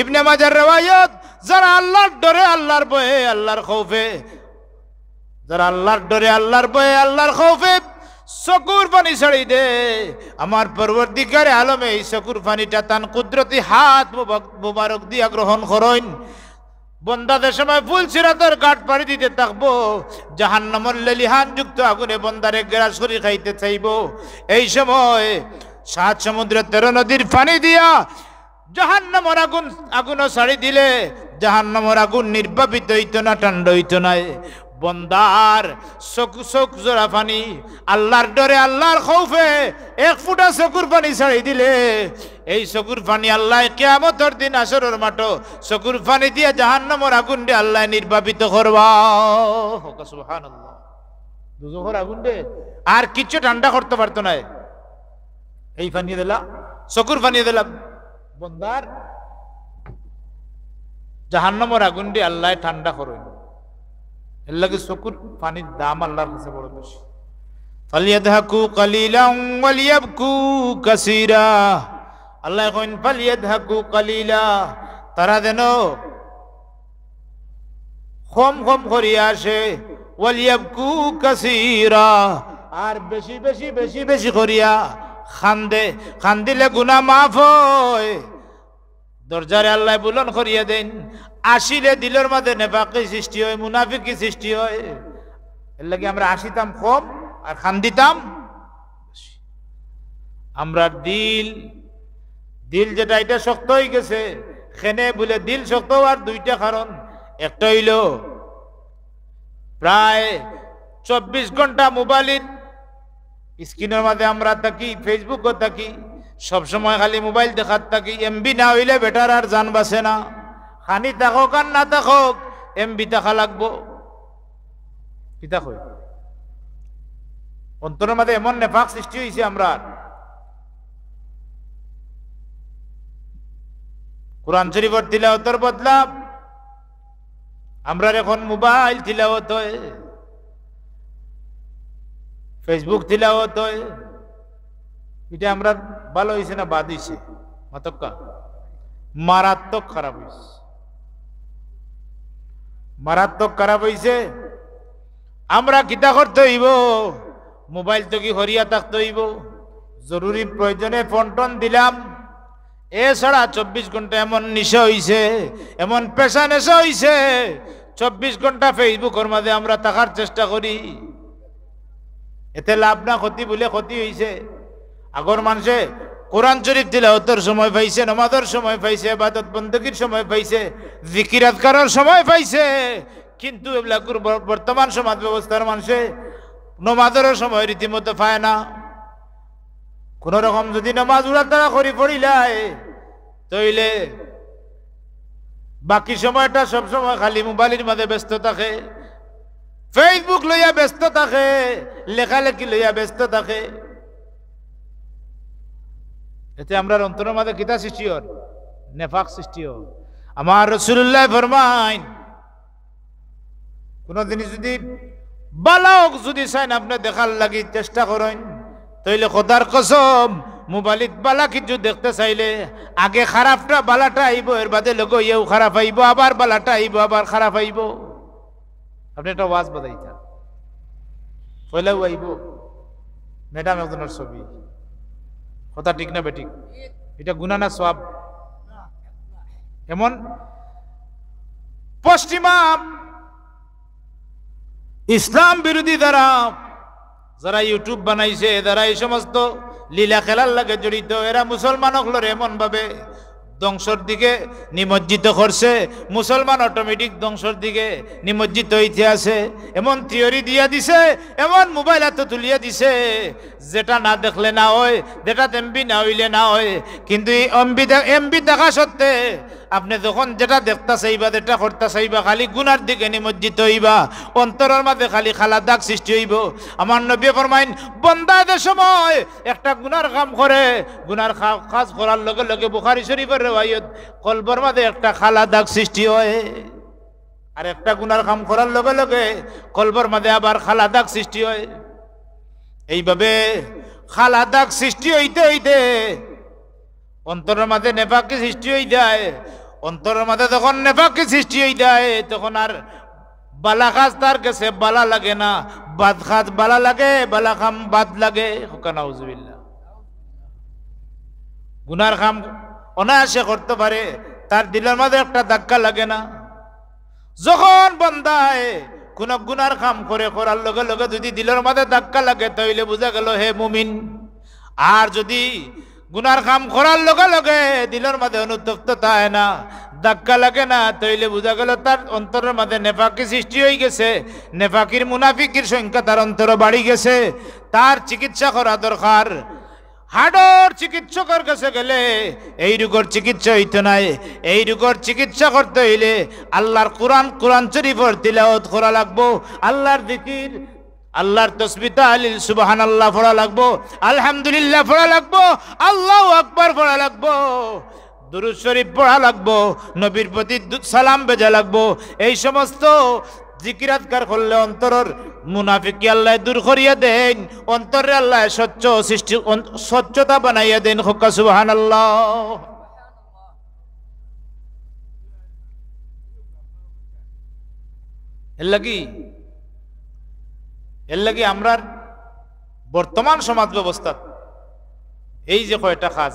ইবনে মাজার রেওয়ায়ত যারা আল্লাহর ডরে আল্লাহর বয়ে আল্লাহর খৌফে যারা আল্লাহর ডরে আল্লাহর বয়ে আল্লাহর খৌফে চকুর পানি ছাড়ি দে আমার পরবর্তীকারে আলমে এই চকুর পানিটা তান কুদরতি হাত মুবারক দিয়া গ্রহণ করেন বন্দাদের সময় ফুল সিরাতের কাঠ পাড়ি দিতে থাকবো নমর লেলিহান যুক্ত আগুনে বন্দারে গেরা করি খাইতে চাইব এই সময় সাত সমুদ্রে তেরো নদীর পানি দিয়া নমর আগুন আগুনও সারি দিলে নমর আগুন নির্বাপিত হইত না টান্ড হইত নাই বন্দার চকু চোখ জোড়া পানি আল্লাহর ডরে আল্লাহর খৌফে এক ফুটা চকুর পানি ছাড়ি দিলে এই চকুর পানি আল্লাহ কেয়ামতর দিন আসরের মাত চকুর পানি দিয়ে জাহান্নামর আগুন দিয়ে আল্লাহ নির্বাপিত করবা আগুন দে আর কিচ্ছু ঠান্ডা করতে পারতো না এই পানি দিলাম চকুর পানি দিলাম বন্দার জাহান্নামর আগুন দিয়ে আল্লাহ ঠান্ডা করইল এর লাগে চকুর পানির দাম আল্লাহর কাছে বড় বেশি فليضحكوا قليلا وليبكوا كثيرا আল্লাহ কইন فليضحكوا قليلا তারা যেন কম কম করিয়া আসে ওয়ালিয়াবকু কাসীরা আর বেশি বেশি বেশি বেশি করিয়া খান্দে খান্দিলে গুনা মাফ হয় দরজারে আল্লাহ বুলন করিয়া দেন আসিলে দিলের মাঝে নেফাকি সৃষ্টি হয় মুনাফিকি সৃষ্টি হয় এর লাগে আমরা আসিতাম কম আর খান দিতাম আমরা দিল দিল যেটা এটা শক্ত হয়ে গেছে খেনে বলে দিল শক্ত আর দুইটা কারণ একটা হইল প্রায় চব্বিশ ঘন্টা মোবাইলের স্ক্রিনের মাঝে আমরা থাকি ফেসবুকও থাকি সবসময় খালি মোবাইল দেখার থাকি এমবি না হইলে বেটার আর জান বাসে না হানি থাকক আর না থাকক এম বিতাখা লাগবো পিতা অন্তরের মাঝে এমন নেফাক সৃষ্টি হয়েছে আমরা কোরআন শরীফর তিলাওতর বদলা আমরা এখন মোবাইল তিলাওত হয় ফেসবুক তিলাওত হয় এটা আমরা ভালো হয়েছে না বাদ হয়েছে মাতক্কা মারাত্মক খারাপ হয়েছে মারাত্মক খারাপ হয়েছে আমরা কিতা করতে হইব মোবাইল তো কি হরিয়া থাকতে হইব জরুরি প্রয়োজনে ফন্টন দিলাম এছাড়া চব্বিশ ঘন্টা এমন নিশে হইছে এমন পেশা নেশা হইছে চব্বিশ ঘন্টা ফেসবুকের মাঝে আমরা থাকার চেষ্টা করি এতে লাভ না ক্ষতি বলে ক্ষতি হইছে আগর মানুষে কোরআন শরীফ তিলাওতর সময় পাইছে নমাদর সময় পাইছে বাদত বন্দুকির সময় পাইছে জিকিরাত করার সময় পাইছে কিন্তু এগুলাকুর বর্তমান সমাজ ব্যবস্থার মানুষে নমাজেরও সময় রীতিমতো পায় না কোনো রকম যদি নমাজ উড়ার দ্বারা করি পড়িলায় তইলে বাকি সময়টা সব সময় খালি মোবাইলের মাঝে ব্যস্ত থাকে ফেসবুক লইয়া ব্যস্ত থাকে লেখালেখি লইয়া ব্যস্ত থাকে এতে আমরা অন্তরের মাঝে কিতা সৃষ্টি হর নেফাক সৃষ্টি হর আমার রসুল্লাহ ফরমাইন কোনো জিনিস যদি বালক যদি চাইন আপনি দেখার লাগি চেষ্টা করেন তাইলে খোদার কসম মোবাইলত বালা কিছু দেখতে চাইলে আগে খারাপটা বালাটা আইব এর বাদে লোক ইয়েও খারাপ আইব আবার বালাটা আইব আবার খারাপ আইব আপনি একটা ওয়াজ বাজাইতা পয়লাও আইব ম্যাডাম একজনের ছবি কথা ঠিক না বেঠিক এটা গুনা না সব এমন পশ্চিমা ইসলাম বিরোধী দ্বারা যারা ইউটিউব বানাইছে যারা এই সমস্ত লীলা খেলার লাগে জড়িত এরা মুসলমান এমন ভাবে ধ্বংসর দিকে নিমজ্জিত করছে মুসলমান অটোমেটিক ধ্বংসর দিকে নিমজ্জিত হইতে আছে এমন থিওরি দিয়া দিছে এমন মোবাইল এত তুলিয়া দিছে যেটা না দেখলে না হয় যেটা এমবি না হইলে না হয় কিন্তু এমবি এমবি দেখা সত্ত্বে আপনি যখন যেটা দেখতা চাইবা যেটা করতে চাইবা খালি গুনার দিকে নিমজ্জিত হইবা অন্তরের মাঝে খালি খালা দাগ সৃষ্টি হইব আমার নবী ফরমাইন বন্দাদের সময় একটা গুনার কাম করে গুনার কাজ করার লগে লগে বুখারি শরীফের রেওয়ায়ত কলবর মাঝে একটা খালা দাগ সৃষ্টি হয় আর একটা গুনার কাম করার লগে লগে কলবর মাঝে আবার খালা দাগ সৃষ্টি হয় এইভাবে খালা দাগ সৃষ্টি হইতে হইতে অন্তরের মাঝে নেপাকি সৃষ্টি হয়ে যায় অন্তরের মাঝে যখন নেফাকে সৃষ্টি হয়ে যায় তখন আর বালা খাস তার কাছে বালা লাগে না বাদ খাস বালা লাগে বালা খাম বাদ লাগে হুকানাউজবিল্লা গুনার খাম অনায়াসে করতে পারে তার দিলের মাঝে একটা ধাক্কা লাগে না যখন বন্ধায় কোন গুনার খাম করে করার লগে লগে যদি দিলের মাঝে ধাক্কা লাগে তাইলে বোঝা গেল হে মুমিন আর যদি গুনার কাম করার লগে লগে দিলের মাঝে অনুতপ্ত তাই না ধাক্কা লাগে না তৈলে বোঝা গেল তার অন্তরের মাঝে নেফাকি সৃষ্টি হয়ে গেছে নেফাকির মুনাফিকির সংখ্যা তার অন্তর বাড়ি গেছে তার চিকিৎসা করা দরকার হাডর চিকিৎসকের কাছে গেলে এই রোগের চিকিৎসা হইতো নাই এই রোগের চিকিৎসা করতে হইলে আল্লাহর কোরআন কোরআন শরীফর তিলাওত করা লাগবো আল্লাহর দিকির আল্লাহর তসবিতা আলিল সুবাহান আল্লাহ ফোড়া লাগবো আলহামদুলিল্লাহ ফোড়া লাগবো আল্লাহ আকবর ফোড়া লাগবো দুরুদ শরীফ পড়া লাগবো নবীর প্রতি সালাম বেজা লাগবো এই সমস্ত জিকিরাতকার করলে অন্তরের মুনাফিকি আল্লাহ দূর করিয়া দেন অন্তরে আল্লাহ স্বচ্ছ সৃষ্টি স্বচ্ছতা বানাইয়া দেন হোকা সুবাহান আল্লাহ এর লাগি এর লাগে আমরার বর্তমান সমাজ ব্যবস্থা এই যে কয়টা কাজ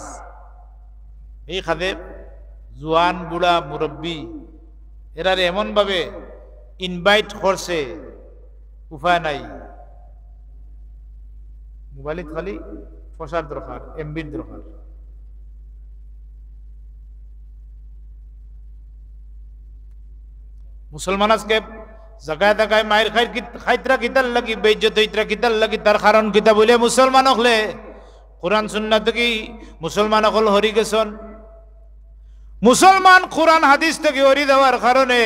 এই খাদে জোয়ান বুড়া মুরব্বী এরারে এমনভাবে ইনভাইট করছে উপায় নাই মোবাইলে খালি ফসার দরকার এমবির দরকার মুসলমান আজকে জাগায় জাগায় মায়ের খাই খাইতরা কিতার লাগি বেজ্জত ইতরা কিতার লাগি তার কারণ কিতা বলে মুসলমান হলে কোরআন সুন্না তো কি মুসলমান হল হরি গেছন মুসলমান কোরআন হাদিস থেকে হরি দেওয়ার কারণে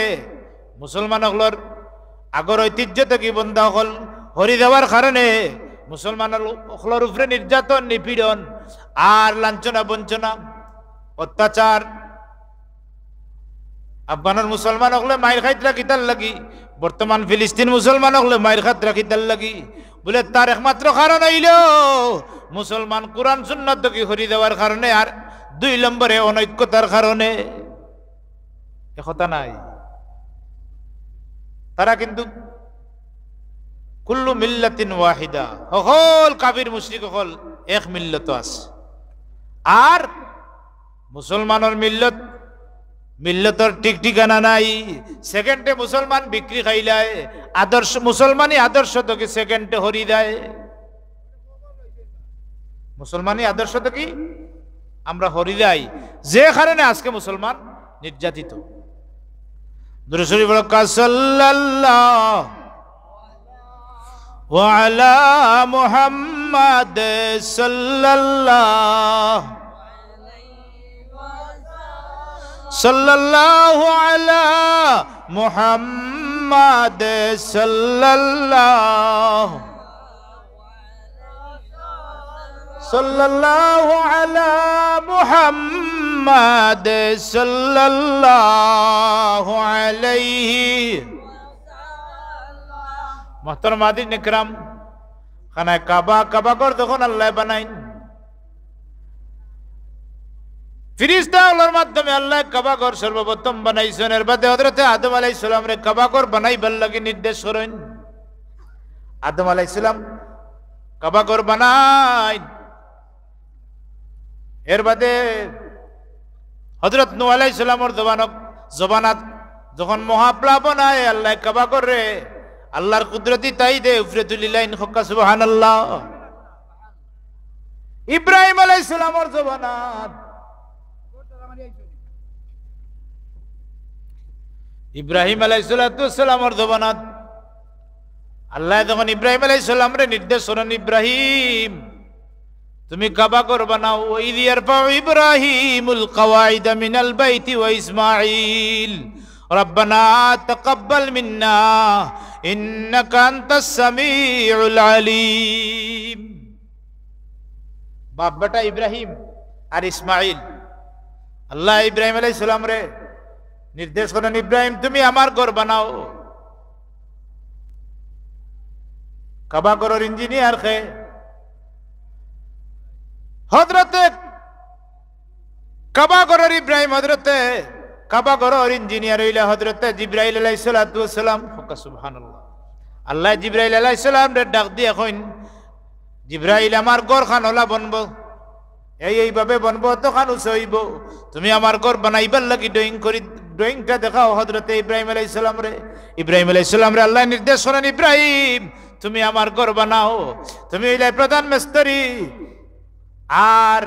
মুসলমান হলর আগর ঐতিহ্য থেকে বন্ধা হল হরি দেওয়ার কারণে মুসলমান হলর উপরে নির্যাতন নিপীড়ন আর লাঞ্ছনা বঞ্চনা অত্যাচার আফগানের মুসলমান হকলে মায়ের খাইত রাখিতার লাগি বর্তমান ফিলিস্তিন মুসলমান হকলে মায়ের খাত রাখিতার লাগি বলে তার একমাত্র কারণ হইল মুসলমান কোরআন সুন্নতকে হরি দেওয়ার কারণে আর দুই নম্বরে অনৈক্যতার কারণে একতা নাই তারা কিন্তু কুল্লু মিল্লাতিন ওয়াহিদা সকল কাবির মুশ্রিক সকল এক মিল্লত আছে আর মুসলমানের মিল্লত মিল্লতর ঠিক ঠিকানা নাই সেকেন্ডে মুসলমান বিক্রি খাইলায় আদর্শ মুসলমানই আদর্শ তোকে সেকেন্ডে হরি দেয় মুসলমানই আদর্শ তো কি আমরা হরি দেয় যে কারণে আজকে মুসলমান নির্যাতিত দুরশরী ওয়ালা মুহাম্মাদ সাল্লাল্লাহ সাল্লাল্লাহু আলা মুহাম্মাদ সাল্লাল্লাহু সাল্লাল্লাহু আলা মুহাম্মাদ সাল্লাল্লাহু আলাইহি মহতরম আদিন নিকরাম খানা কাবা কাবা কর তখন আল্লাহ বানাইন ফিরিস্তাগুলোর মাধ্যমে আল্লাহ কাবাগর সর্বপ্রথম বানাইছেন এর বাদে হজরতে আদম আলাই সালামরে কাবাগর বানাইবার লাগে নির্দেশ করেন আদম আলাই সালাম কাবাগর বানাই এর বাদে হজরত নু আলাই সালামর জবানক জবানাত যখন মহাপ্লাবন আয় আল্লাহ কাবাগর রে আল্লাহর কুদরতি তাই দে উফরে তুলিলাইন হক্কা সুবাহান আল্লাহ ইব্রাহিম আলাই সালামর জবানাত ইব্রাহিম আলাইসালামর দোবানাত আল্লাহ তখন ইব্রাহিম রে নির্দেশ করেন ইব্রাহিম তুমি কাবা করবা না ওই দিয়ার পাও ইব্রাহিমুল কাওয়াইদা মিনাল বাইতি ওয়া ইসমাঈল রব্বানা তাকাব্বাল মিন্না ইন্নাকা আনতাস সামিউল আলিম বাপ বেটা ইব্রাহিম আর ইসমাঈল আল্লাহ ইব্রাহিম আলাইহিস সালাম রে নির্দেশ করেন ইব্রাহিম তুমি আমার ঘর বানাও কাবা ঘর ইঞ্জিনিয়ার খে হজরতে কাবা ঘর ইব্রাহিম হজরতে কাবা ঘর ইঞ্জিনিয়ার হইলে হজরতে জিব্রাইল আলাই সালাতাম আল্লাহ জিব্রাইল ডাক দিয়ে এখন জিব্রাহিল আমার গড় খান হলা বনব এই এইভাবে বনব তখন উঁচু হইব তুমি আমার গড় বানাইবার লাগি ড্রয়িং করি ড্রয়িংটা দেখাও হজরতে ইব্রাহিম আলাই ইসলাম রে ইব্রাহিম আলাই ইসলাম রে আল্লাহ নির্দেশ শোনেন ইব্রাহিম তুমি আমার ঘর বানাও তুমি ওইলাই প্রধান মেস্তরি আর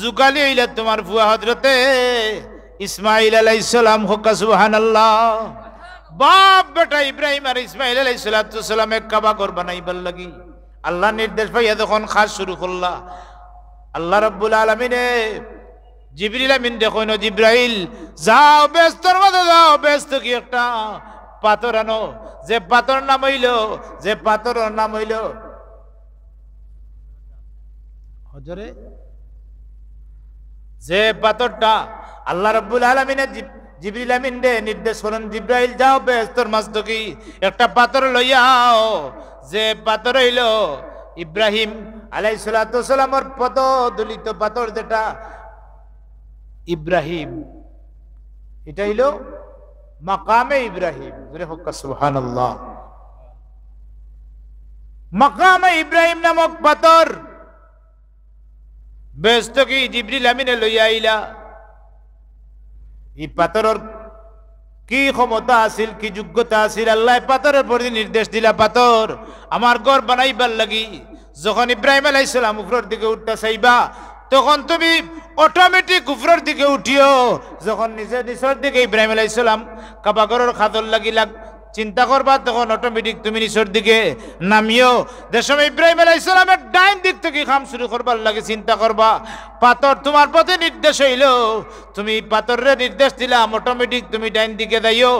যুগালি হইলে তোমার ভুয়া হজরতে ইসমাইল আলাই ইসলাম হকা সুহান আল্লাহ বাপ বেটা ইব্রাহিম আর ইসমাইল আলাই সালাম এক কাবা ঘর বানাইবার লাগি আল্লাহ নির্দেশ পাইয়া তখন খাস শুরু করলা আল্লাহ রব্বুল আলমিনে জিবরিল আমিন না জিব্রাইল যাও ব্যস্তর মধ্যে যাও ব্যস্ত কি একটা পাথর আনো যে পাথর নাম হইল যে পাথর নাম হইল হজরে যে পাথরটা আল্লাহ রব্বুল আলমিনের জিবরিল আমিন দে নির্দেশ করুন জিব্রাইল যাও ব্যস্তর মাছ কি একটা পাথর লইয়াও যে পাথর হইল ইব্রাহিম আলাই সালাতামর পদ দলিত পাথর যেটা ইব্রাহিম এটা হইল মাকামে ইব্রাহিম মাকামে ইব্রাহিম নামক পাতর ব্যস্ত কি জিবরিল আমিনে লইয়া আইলা এই পাথরের কি ক্ষমতা আছিল কি যোগ্যতা আছিল আল্লাহ পাতরের প্রতি নির্দেশ দিলা পাতর আমার ঘর বানাইবার লাগি যখন ইব্রাহিম আলাইসালাম উপরের দিকে উঠতে চাইবা তখন তুমি অটোমেটিক কুফরের দিকে উঠিও যখন নিজে নিচের দিকে ইব্রাহিম আলাইসালাম কাবাগরের খাদর লাগিলাক চিন্তা করবা তখন অটোমেটিক তুমি নিচের দিকে নামিও দেশম সময় ইব্রাহিম আলাইসালামের ডাইন দিক থেকে খাম শুরু করবার লাগে চিন্তা করবা পাথর তোমার পথে নির্দেশ হইল তুমি পাথরের নির্দেশ দিলাম অটোমেটিক তুমি ডাইন দিকে দাইও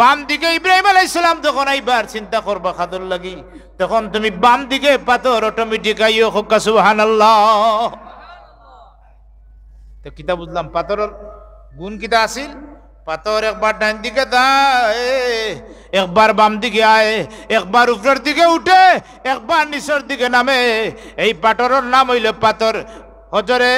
বাম দিকে ইব্রাহিম আলাইসালাম যখন আইবার চিন্তা করবা খাদর লাগি তখন তুমি বাম দিকে পাথর অটোমেটিক আইও হোক সুহান আল্লাহ তো কিতা বুঝলাম পাথরের গুণ কিতা আসিল পাথর একবার ডান দিকে দায় একবার বাম দিকে আয় একবার উপরের দিকে উঠে একবার নিচের দিকে নামে এই পাথরের নাম হইল পাথর হজরে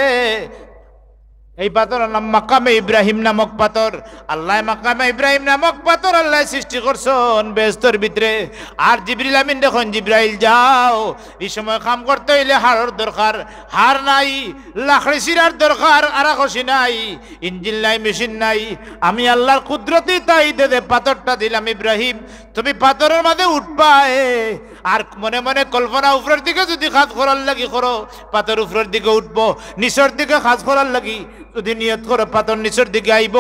এই পাথর নাম মাকামে ইব্রাহিম নামক পাথর আল্লাহ মাকামে ইব্রাহিম নামক পাথর আল্লাহ সৃষ্টি করছেন বেস্তর ভিতরে আর জিবরিল আমিন দেখুন জিব্রাইল যাও এই সময় কাম করতে হইলে হাড়ের দরকার হার নাই লাখড়ি সিরার দরকার আরাখসি নাই ইঞ্জিন নাই মেশিন নাই আমি আল্লাহর কুদরতি তাই দে পাথরটা দিলাম ইব্রাহিম তুমি পাথরের মাঝে উঠবা আর মনে মনে কল্পনা উপরের দিকে যদি খাজ করার লাগি করো পাতের উপরের দিকে উঠবো নিচের দিকে খাজ করার লাগি যদি নিয়ত করো পাতর নিচের দিকে আইব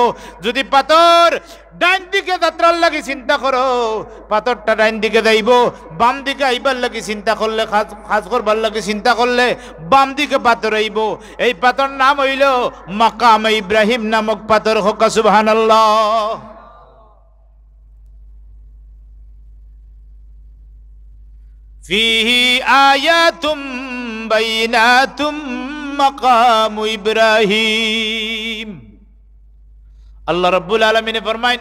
যদি পাতর ডাইন দিকে যাত্রার লাগি চিন্তা করো পাতরটা ডাইন দিকে যাইব বাম দিকে আইবার লাগি চিন্তা করলে খাজ খাজ করবার লাগি চিন্তা করলে বাম দিকে পাতর আইব এই পাতর নাম হইল মাকাম ইব্রাহিম নামক পাতর হকা সুবাহ আয়া তুম বাইনা তুম مقام ইব্রাহিম আল্লাহ রব্বুল আলমিনে ফরমাইন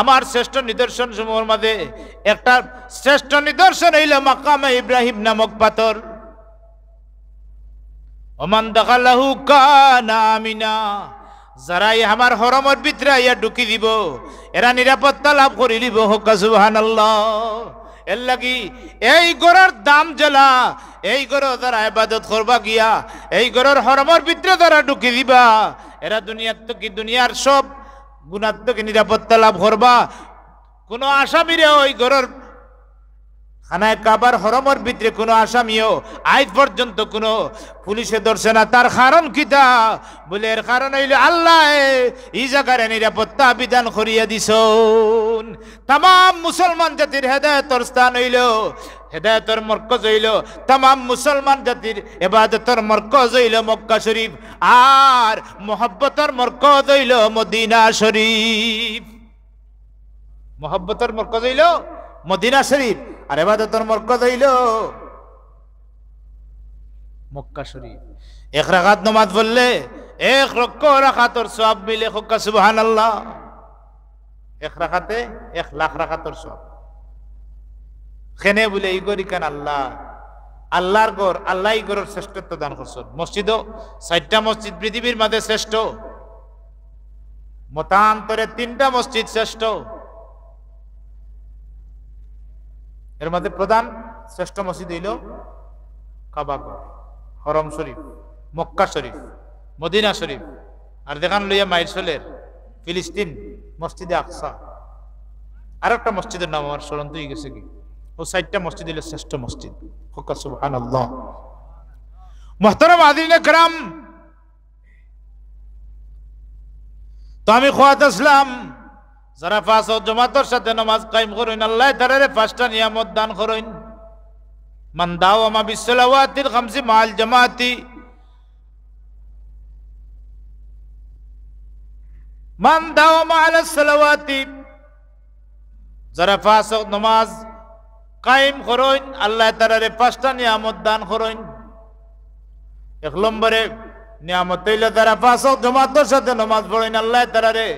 আমার শ্রেষ্ঠ নিদর্শন সমূহের মধ্যে একটা শ্রেষ্ঠ নিদর্শন হইল মাকামে ইব্রাহিম নামক পাথর ওমান দেখালাহু কানা আমিনা যারা এই আমার হরমর ভিতরে ইয়া ঢুকি দিব এরা নিরাপত্তা লাভ করি দিব হোক সুবহানাল্লাহ এর লাগি এই গরর দাম জেলা এই গরো যারা ইবাদত করবা গিয়া এই গরর হরমর ভিতরে যারা ঢুকি দিবা এরা দুনিয়ার তো কি দুনিয়ার সব গুণাত্মক নিরাপত্তা লাভ করবা কোনো আসামিরে ওই গরর খানায় কাবার হরমর ভিতরে কোনো আসামিও আজ পর্যন্ত কোনো পুলিশে ধরছে না তার কারণ কিতা বলে এর কারণ হইল আল্লাহ এই জায়গার নিরাপত্তা বিধান করিয়া দিস তাম মুসলমান জাতির হেদায়তর স্থান হইল হেদায়তর মর্কজ হইল তাম মুসলমান জাতির এবাদতর মর্কজ হইল মক্কা শরীফ আর মোহব্বতর মর্কজ হইল মদিনা শরীফ মোহব্বতর মর্কজ হইল মদিনা শরীফ আর তোর মরকজ হইল মক্কা শরীফ এক রাখাত নমাজ বললে এক রাখা তোর সব মিলে হক্কা সুবহান আল্লাহ এক রাখাতে এক লাখ তোর সব খেনে বলে ই করি কেন আল্লাহ আল্লাহর গড় আল্লাহ গড়ের শ্রেষ্ঠত্ব দান করছেন মসজিদও চারটা মসজিদ পৃথিবীর মাঝে শ্রেষ্ঠ মতান্তরে তিনটা মসজিদ শ্রেষ্ঠ এর মধ্যে প্রধান শ্রেষ্ঠ মসজিদ হইল কাবাগর হরম শরীফ মক্কা শরীফ মদিনা শরীফ আর দেখান লইয়া মাইসলের ফিলিস্তিন মসজিদে আকসা আর একটা মসজিদের নাম আমার স্মরণ তুই গেছে কি ও সাইডটা মসজিদ হইল শ্রেষ্ঠ মসজিদ হকা আল্লাহ মোহতরম আদিনে গ্রাম তো আমি খোয়াত আসলাম যারা পাঁচ জমাতর সাথে নমাজ কায়েম করুন আল্লাহ তারারে পাঁচটা নিয়ামত দান করুন মান দাও আমা বিশ্বলাওয়াতিল খামসি মাল জামাতি মান দাও মা আলাস সালাওয়াতি যারা পাঁচ নমাজ কায়েম করুন আল্লাহ তারারে পাঁচটা নিয়ামত দান করুন এক নম্বরে নিয়ামত তৈল তারা পাঁচ জমাতর সাথে নমাজ পড়েন আল্লাহ তারারে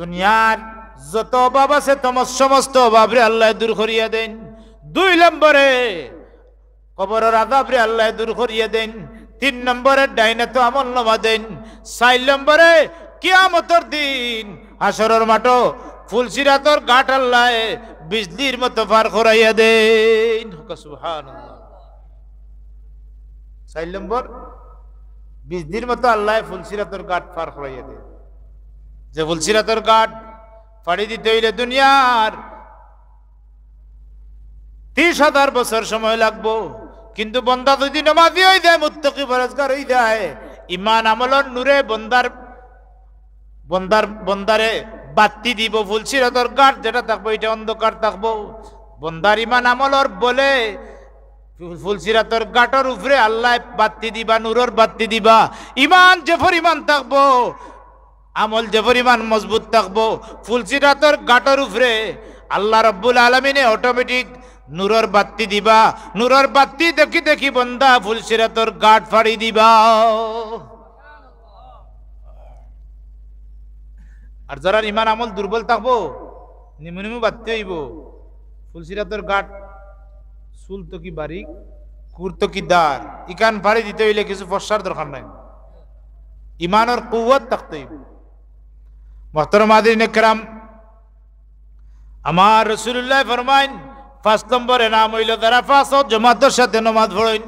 দুনিয়ার যত অভাব আছে তোমার সমস্ত অভাবরে আল্লাহ দূর করিয়া দেন দুই নম্বরে কবরের আদাবরে আল্লাহ দূর করিয়া দেন তিন নম্বরে ডাইনে তো আমল নমা দেন চার নম্বরে কিয়ামতর দিন আসরের মাঠো ফুলসিরাতর গাঠ আল্লাহ বিজলির মতো পার করাইয়া দেন সুবহানাল্লাহ চার নম্বর বিজলির মতো আল্লাহ ফুলসিরাতর গাঠ পার করাইয়া দেন যে তোর গাট ফাড়ি দিতে হইলে দুনিয়ার ত্রিশ হাজার বছর সময় লাগবো কিন্তু বন্দা যদি নমাজি হয়ে যায় মুত্তকি বরজগার হয়ে যায় ইমান আমলন নূরে বন্দার বন্দার বন্দারে বাতি দিব ফুলছি ফুলসিরতর গাঠ যেটা থাকবো এটা অন্ধকার থাকবো বন্দার ইমান আমলর বলে রাতর গাঠর উপরে আল্লাহ বাতি দিবা নূরর বাতি দিবা ইমান যে পরিমাণ থাকবো আমল যে পরিমাণ মজবুত থাকবো ফুলসিরাতর গাটর উপরে আল্লাহ রব্বুল আলমিনে অটোমেটিক নূরর বাত্তি দিবা নূরর বাত্তি দেখি দেখি বন্দা ফুলসিরাতর গাট ফাড়ি দিবা আর যারা ইমান আমল দুর্বল থাকবো নিমু নিমু বাত্তি হইব ফুলসিরাতর গাট চুল তো কি বারিক কুর তো কি দার ইকান ফাড়ি দিতে হইলে কিছু ফসার দরকার নাই ইমানর কুয়াত থাকতে হইব মহতরমাদিন একরাম আমার রসুল্লাহ ফরমাইন পাঁচ নম্বরে নাম হইল দ্বারা পাঁচ জমাতর সাথে নমাজ ভরইন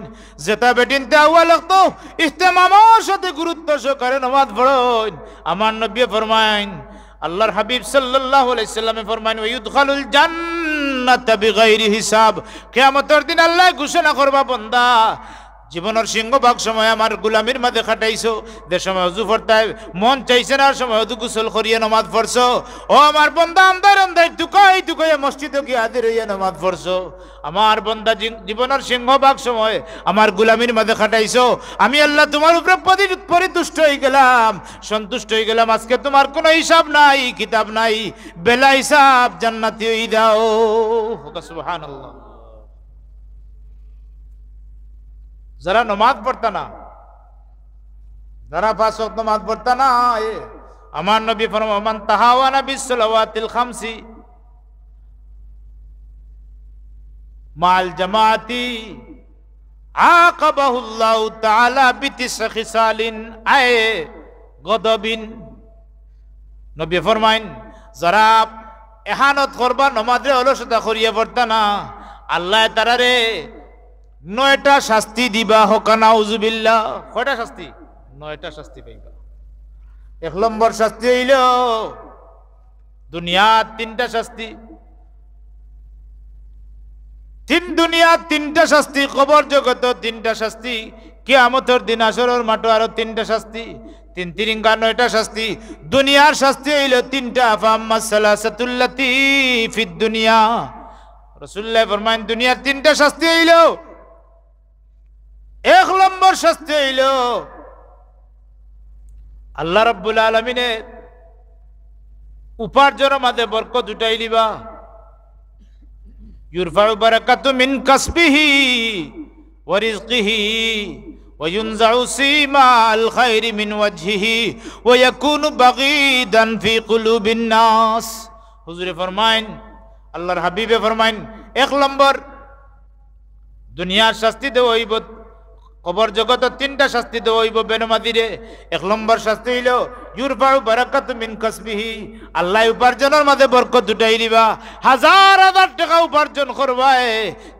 জেতা বেটিন তে তেওয়া লাগতো ইস্তেমামার সাথে গুরুত্ব সহকারে নমাজ ভরইন আমার নব্বী ফরমাইন আল্লাহর হাবিব সাল্লাহ আলাইসাল্লামে ফরমাইন ওয়ুদ্খালুল জান্নাত বিগাইরি হিসাব কিয়ামতের দিন আল্লাহ ঘোষণা করবা বন্দা জীবনের সিংহভাগ সময় আমার গুলামির মাঝে খাটাইছো যে সময় অজু ফরতাই মন চাইছে না সময় অধু গুসল করিয়ে নমাজ পড়ছো ও আমার বন্ধা আন্দার আন্দায় টুকাই টুকাই মসজিদ কি হাজির হইয়া নমাজ পড়ছো আমার বন্ধা জীবনের সিংহভাগ সময় আমার গুলামির মাঝে খাটাইছো আমি আল্লাহ তোমার উপরে পরিতুষ্ট হয়ে গেলাম সন্তুষ্ট হয়ে গেলাম আজকে তোমার কোনো হিসাব নাই কিতাব নাই বেলা হিসাব জান্নাতি দাও আল্লাহ যারা নমাজ পড়তা না যারা পাঁচ ওয়াক্ত নমাজ পড়তা না আমার নবী ফরমান তাহাওয়া নবী সালাওয়াতিল খামসি মাল জামাতি আকাবাহুল্লাহ তাআলা বিতিস খিসালিন আয়ে গদবিন নবী ফরমাইন যারা এহানত করবা নমাজে অলসতা করিয়া পড়তা না আল্লাহ তারা রে নয়টা শাস্তি দিবা উজুবিল্লা কয়টা শাস্তি নয়টা শাস্তি পাইবা এক নম্বর শাস্তি হইল দুনিয়ার তিনটা শাস্তি তিন দুনিয়ার তিনটা শাস্তি কবর জগত তিনটা শাস্তি কিয়ামতের দিন আসরের মাঠো আরো তিনটা শাস্তি তিন তিরিঙ্গা নয়টা শাস্তি দুনিয়ার শাস্তি হইল তিনটা দুনিয়া রসুল্লাহ ফরমাইন দুনিয়ার তিনটা শাস্তি হইল এক নম্বর শাস্তি হইল আল্লাহ রব্বুল আলমিনের উপার্জনের মাঝে বরকত উঠাই লিবা ইউরফাউ বারাকাতু মিন কাসবিহি ওয়া রিজকিহি ওয়া ইউনজাউ সীমাল খায়রি মিন ওয়াজহিহি ওয়া ইয়াকুনু বাগীদান ফি কুলুবিন নাস হুজুরে ফরমাইন আল্লাহর হাবিবে ফরমাইন এক নম্বর দুনিয়ার শাস্তি দেওয়া হইব কবর জগত তিনটা শাস্তি দেওয়া হইব বেনমাদিরে এক নম্বর শাস্তি হইল ইউরফাউ বারাকাত মিন কসবিহি আল্লাহ উপার্জনের মাঝে বরকত দুটাই দিবা হাজার হাজার টাকা উপার্জন করবায়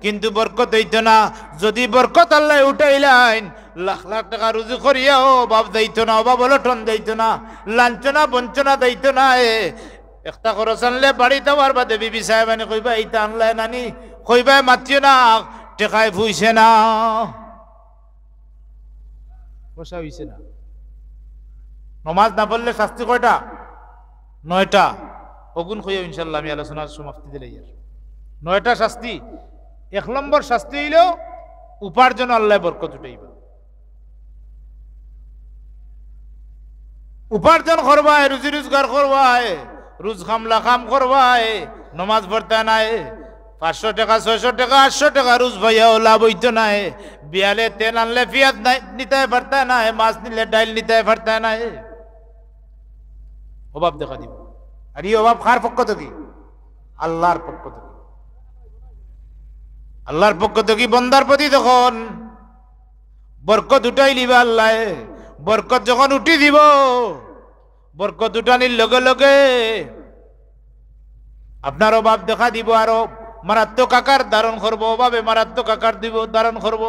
কিন্তু বরকত হইত না যদি বরকত আল্লাহ উঠাই লাইন লাখ লাখ টাকা রুজু করিয়াও অভাব দিত না অভাব অলটন দিত না লাঞ্চনা বঞ্চনা দিত না এ একটা খরচ আনলে বাড়ি দেওয়ার বাদে বিবি সাহেব আনি কইবা এইটা আনলে নানি কইবা মাতিও না টেকায় ভুইছে না বসা হইছে না নমাজ না পড়লে শাস্তি কয়টা নয়টা অগুন হইয়া ইনশাল্লাহ আমি আলোচনার সমাপ্তি দিলে ইয়ার নয়টা শাস্তি এক নম্বর শাস্তি হইলেও উপার্জন আল্লাহ বরকত উঠাইবা উপার্জন করবায় রুজি রোজগার করবায় রুজ খামলা খাম করবায় নমাজ পড়তে নাই পাঁচশো টাকা ছয়শো টাকা আটশো টাকা রুজ ভাইয়াও লাভ হইতো নাই বিয়ালে তেল আনলে পেঁয়াজ নিতে পারতে না মাছ নিলে ডাইল নিতে পারতে না অভাব দেখা দিব আর ই অভাব কার পক্ষ থেকে আল্লাহর পক্ষ থেকে আল্লাহর পক্ষ থেকে বন্দার প্রতি তখন বরকত উঠাই নিবে আল্লাহ বরকত যখন উঠি দিব বরকত উঠানির লগে লগে আপনার অভাব দেখা দিব আরো মারাত্মক আকার ধারণ করবো অভাবে মারাত্মক আকার দিব ধারণ করবো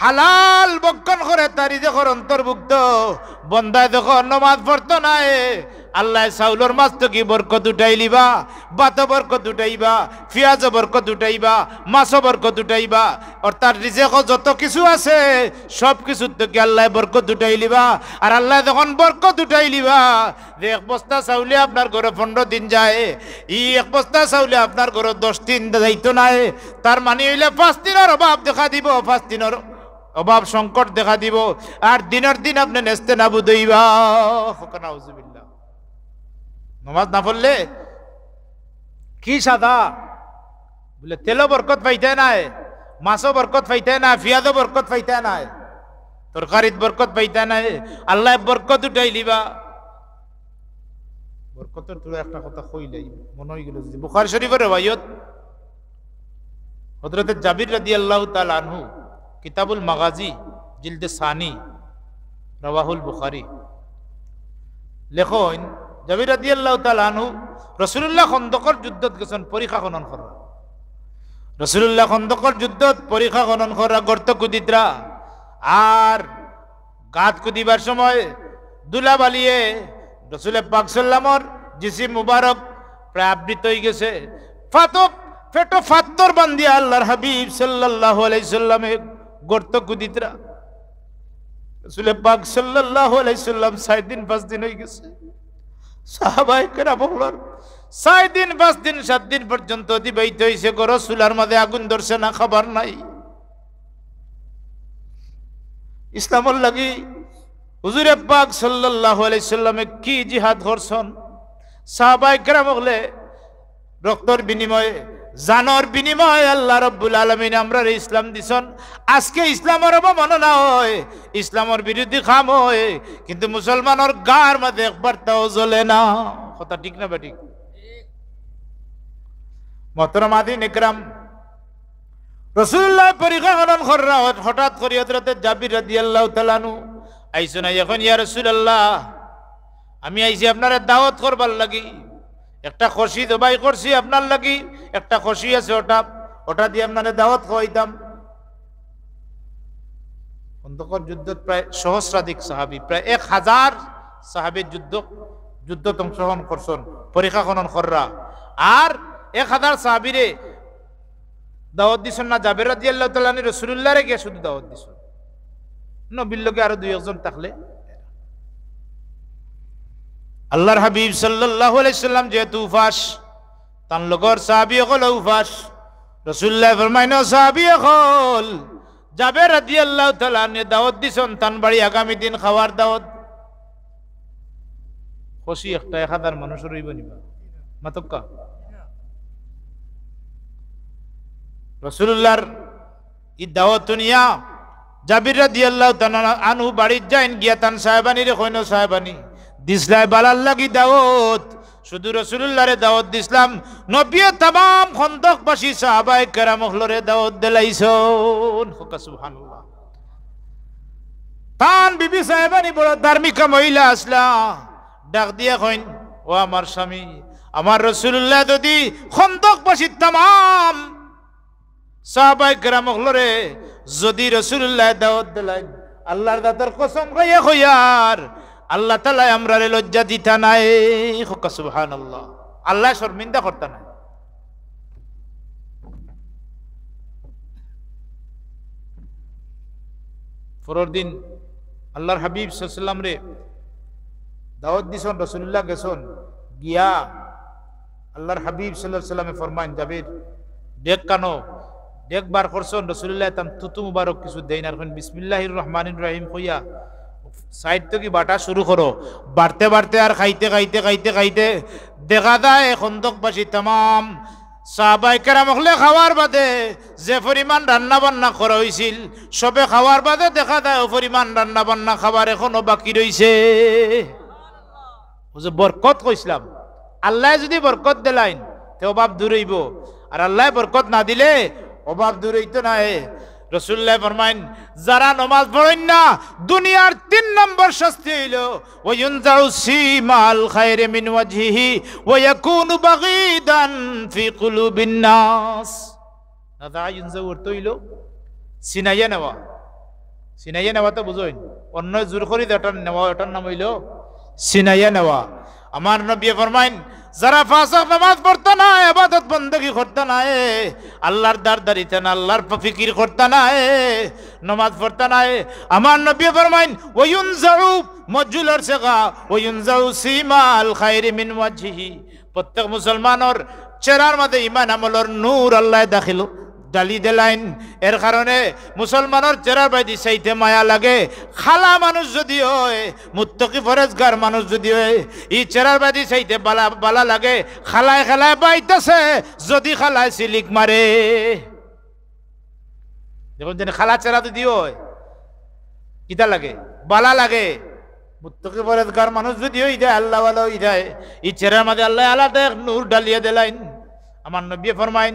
হালাল বক্ষণ করে তারি যখন অন্তর্ভুক্ত বন্দায় যখন নমাজ পড়ত নাই আল্লাহ চাউলর মাছ তো কি বরক উঠাই লিবা বাত বরক দুটাইবা পিঁয়াজ বরক উঠাইবা মাছ বরকত উঠাইবা অর্থাৎ রিজেক যত কিছু আছে সব কিছু তো কি আল্লাহ বরক উঠাই লিবা আর আল্লাহ যখন বরক উঠাই লিবা যে এক বস্তা চাউলে আপনার ঘরে পনেরো দিন যায় ই এক বস্তা চাউলে আপনার ঘরে দশ দিন যাইতো নাই তার মানে হইলে পাঁচ দিনের অভাব দেখা দিব পাঁচ দিনের অভাব সংকট দেখা দিব আর দিনের দিন আপনি নেস্তে নাবু দইবা নমাজ না পড়লে কি সাদা বলে তেলও বরকত পাইতে নাই মাছও বরকত পাইতে না ফিয়াদও বরকত পাইতে নাই তরকারিত বরকত পাইতে নাই আল্লাহ বরকত উঠাই লিবা বরকতের তোরা একটা কথা কইলে মনে হয়ে গেল বুখার শরীফের ভাইয়ত হজরতের জাবির রাদি আল্লাহ তাল আনহু কিতাবুল মাগাজি জিলদে সানি রওয়াহুল বুখারি লেখন জাবির আদি আল্লাহ রসুল্লাহ খন্দকর যুদ্ধত গেছেন পরীক্ষা খনন কর রসুল্লাহ খন্দকর যুদ্ধত পরীক্ষা খনন করা গর্ত কুদিতরা আর গাত কুদিবার সময় দুলা বালিয়ে রসুল পাকসাল্লামর জিসি মুবারক প্রায় আবৃত হয়ে গেছে ফাতক ফেটো ফাত্তর বান্দিয়া আল্লাহর হাবিব সাল্লাহ আলাইসাল্লামে গর্ত কুদিতরা রসুলের পাক সাল্লাহ আলাইসাল্লাম সাত দিন পাঁচ দিন হয়ে গেছে সাহাবাই কেনা বললার ছয় দিন পাঁচ দিন সাত দিন পর্যন্ত অতিবাহিত হয়েছে গরো চুলার মাঝে আগুন ধরছে না খাবার নাই ইসলামর লাগি হুজুরে পাক সাল্লাহ আলাইসাল্লামে কি জিহাদ করছন সাহাবাই কেনা বললে রক্তর বিনিময়ে জানোর বিনিময় আল্লাহ রব্বুল আলমিন আমরা ইসলাম দিছন আজকে ইসলামের না হয় ইসলামের বিরুদ্ধে খাম হয় কিন্তু মুসলমানের গার মাঝে একবার তাও জ্বলে না কথা ঠিক না বা ঠিক মতরমাদি নিকরাম রসুল্লাহ পরিকাহরণ খররা হঠাৎ করি হতরতে জাবির রাদি আল্লাহ তালানু আইসো না এখন ইয়া আল্লাহ আমি আইসি আপনারা দাওয়াত করবার লাগি একটা খুশি দবাই করছি আপনার লাগি একটা খুশি আছে ওটা ওটা দিয়ে আপনারা দাওয়াত খাওয়াইতাম খন্দকর যুদ্ধ প্রায় সহস্রাধিক সাহাবি প্রায় এক হাজার সাহাবির যুদ্ধ যুদ্ধ অংশগ্রহণ করছেন পরীক্ষা খনন কররা আর এক হাজার সাহাবিরে দাওয়াত দিছেন না জাবের রাজি আল্লাহ তাল্লাহ গিয়ে শুধু দাওয়াত দিছেন নবিল্লোকে আরো দুই একজন থাকলে আল্লাহর হাবিব সাল্লাহ আলাইসাল্লাম যেহেতু উপাস তান লগর সাহাবি হল উপাস রসুল্লাহ ফরমাইন সাহাবি হল যাবে রাজি আল্লাহ তালানে দাওয়াত দিছন তান বাড়ি আগামী দিন খাওয়ার দাওয়াত খুশি একটা এক হাজার মানুষ রইব নিবা মাতকা রসুল্লাহর ই দাওয়াত নিয়া জাবির রাজি আল্লাহ আনহু বাড়ির যাইন গিয়া তান সাহেবানি রে কইন সাহেবানি দিসলাই বালার লাগি দাওয়াত শুধু রসুল্লাহরে দাওয়াত দিসলাম নবিয়ে তাম খন্দকবাসী সাহাবাই কেরামহলরে দাওয়াত দিলাইছন সুবহানাল্লাহ তান বিবি সাহেবানি বড় ধার্মিকা মহিলা আসলা ডাক দিয়া কইন ও আমার স্বামী আমার রসুল্লাহ যদি খন্দকবাসী তাম সাহাবাই কেরামহলরে যদি রসুল্লাহ দাওয়াত দিলাই আল্লাহর দাতার কসম কইয়া কইয়ার আল্লাহ তালা আমরা লজ্জা দিতা নাই সুহান আল্লাহ আল্লাহ শর্মিন্দা করতা নাই পরের দিন আল্লাহর হাবিব সাল্লাম রে দাওয়াত দিছন রসুল্লাহ গেছন গিয়া আল্লাহর হাবিব সাল্লাহ সাল্লামে ফরমাইন জাবির ডেক কানো ডেক বার করছন রসুল্লাহ তাম তুতু মুবারক কিছু দেইন আর বিসমিল্লাহির রহমানির রহিম কইয়া সাইড থেকে বাটা শুরু করো বাড়তে বাড়তে আর খাইতে খাইতে খাইতে খাইতে দেখা যায় খন্দকবাসী তাম সাহবাইকেরা মখলে খাওয়ার বাদে যে পরিমাণ রান্না বান্না করা হয়েছিল সবে খাওয়ার বাদে দেখা যায় ও পরিমাণ রান্না বান্না খাবার এখনো বাকি রয়েছে বরকত কইসলাম আল্লাহ যদি বরকত দিলাইন তে অভাব দূরইব আর আল্লাহ বরকত না দিলে অভাব দূরইতো নাই রসুল্লাহ ফরমাইন যারা নমাজ পড়েন না দুনিয়ার তিন নম্বর শাস্তি হইল ওয়ুনজাউ মাল খায়রে মিন ওয়াজহিহি ওয়া ইয়াকুনু বাগিদান ফি কুলুবিন নাস দাদা ইউনজাউ অর্থ হইল সিনাইয়া নেওয়া সিনাইয়া নেওয়া তো বুঝইন অন্য জোর করি ওটার নেওয়া ওটার নাম হইল সিনাইয়া নেওয়া আমার নবী ফরমাইন যারা ফাঁসক নামাজ পড়ত করতে নাই আল্লাহর না আল্লাহর ফিকির করতে নাই নমাজ পড়তে নাই আমার নবী ফরমাইন ওয়ুন জাউ মজুলর সেগা ওয়ুন জাউ সিমাল খাইরি মিন ওয়াজহি প্রত্যেক মুসলমানের চেরার মধ্যে ইমান আমলর নূর আল্লাহ দাখিল ডালি দেলাইন এর কারণে মুসলমানের চেরা বাইদি চাইতে মায়া লাগে খালা মানুষ যদি হয় মুত্তকি ফরেজগার মানুষ যদি হয় ই চেরার বাইদি চাইতে বালা বালা লাগে খালায় খালায় বাইতেছে যদি খালায় সিলিক মারে দেখুন যেন খালা চেরা যদি হয় কিতা লাগে বালা লাগে মুত্তকি ফরেজগার মানুষ যদি হয় ইদায় আল্লাহ আল্লাহ ইদায় ই চেরার মাঝে আল্লাহ আল্লাহ দেখ নূর ডালিয়ে দেলাইন আমার নবী ফরমাইন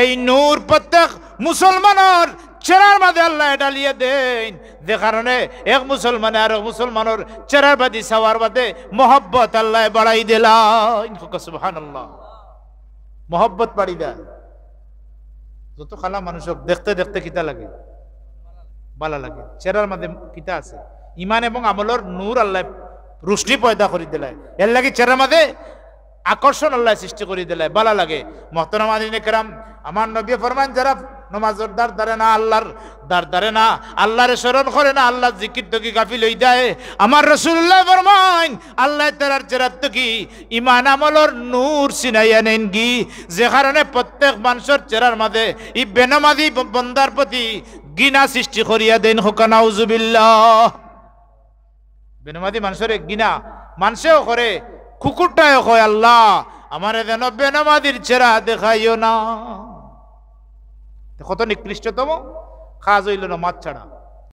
এই নূর প্রত্যেক মুসলমানের চেরার বাদে আল্লাহ ডালিয়ে দেন যে কারণে এক মুসলমানে আর মুসলমানের চেরার বাদি সাওয়ার বাদে মোহব্বত আল্লাহ বাড়াই দিলাম আল্লাহ মোহব্বত বাড়ি দেয় যত খালা মানুষক দেখতে দেখতে কিতা লাগে বালা লাগে চেরার মাঝে কিতা আছে ইমান এবং আমলর নূর আল্লাহ রুষ্টি পয়দা করে দিলায় এর লাগে চেরার মাঝে আকর্ষণ আল্লাহ সৃষ্টি করে দিলে বলা লাগে মহতনমাদিন কেরাম আমার নবী ফরমান যারা নমাজর দার দাঁড়ে না আল্লাহর দার দাঁড়ে না আল্লাহর স্মরণ করে না আল্লাহ জিকির তো কি গাফি লই যায় আমার রসুল্লাহ ফরমান আল্লাহ চেরার তো কি ইমান আমলর নূর সিনাইয়া নেন কি যে কারণে প্রত্যেক মানুষের চেরার মাঝে ই বেনমাদি বন্দার প্রতি গিনা সৃষ্টি করিয়া দেন হোকানাউজুবিল্লাহ বেনমাদি মানুষের গিনা মানুষেও করে কুকুরটায় হয় আল্লাহ আমার যেন বেনামাদির চেরা দেখাইও না কত নিকৃষ্টতম কাজ হইল না মাছ ছাড়া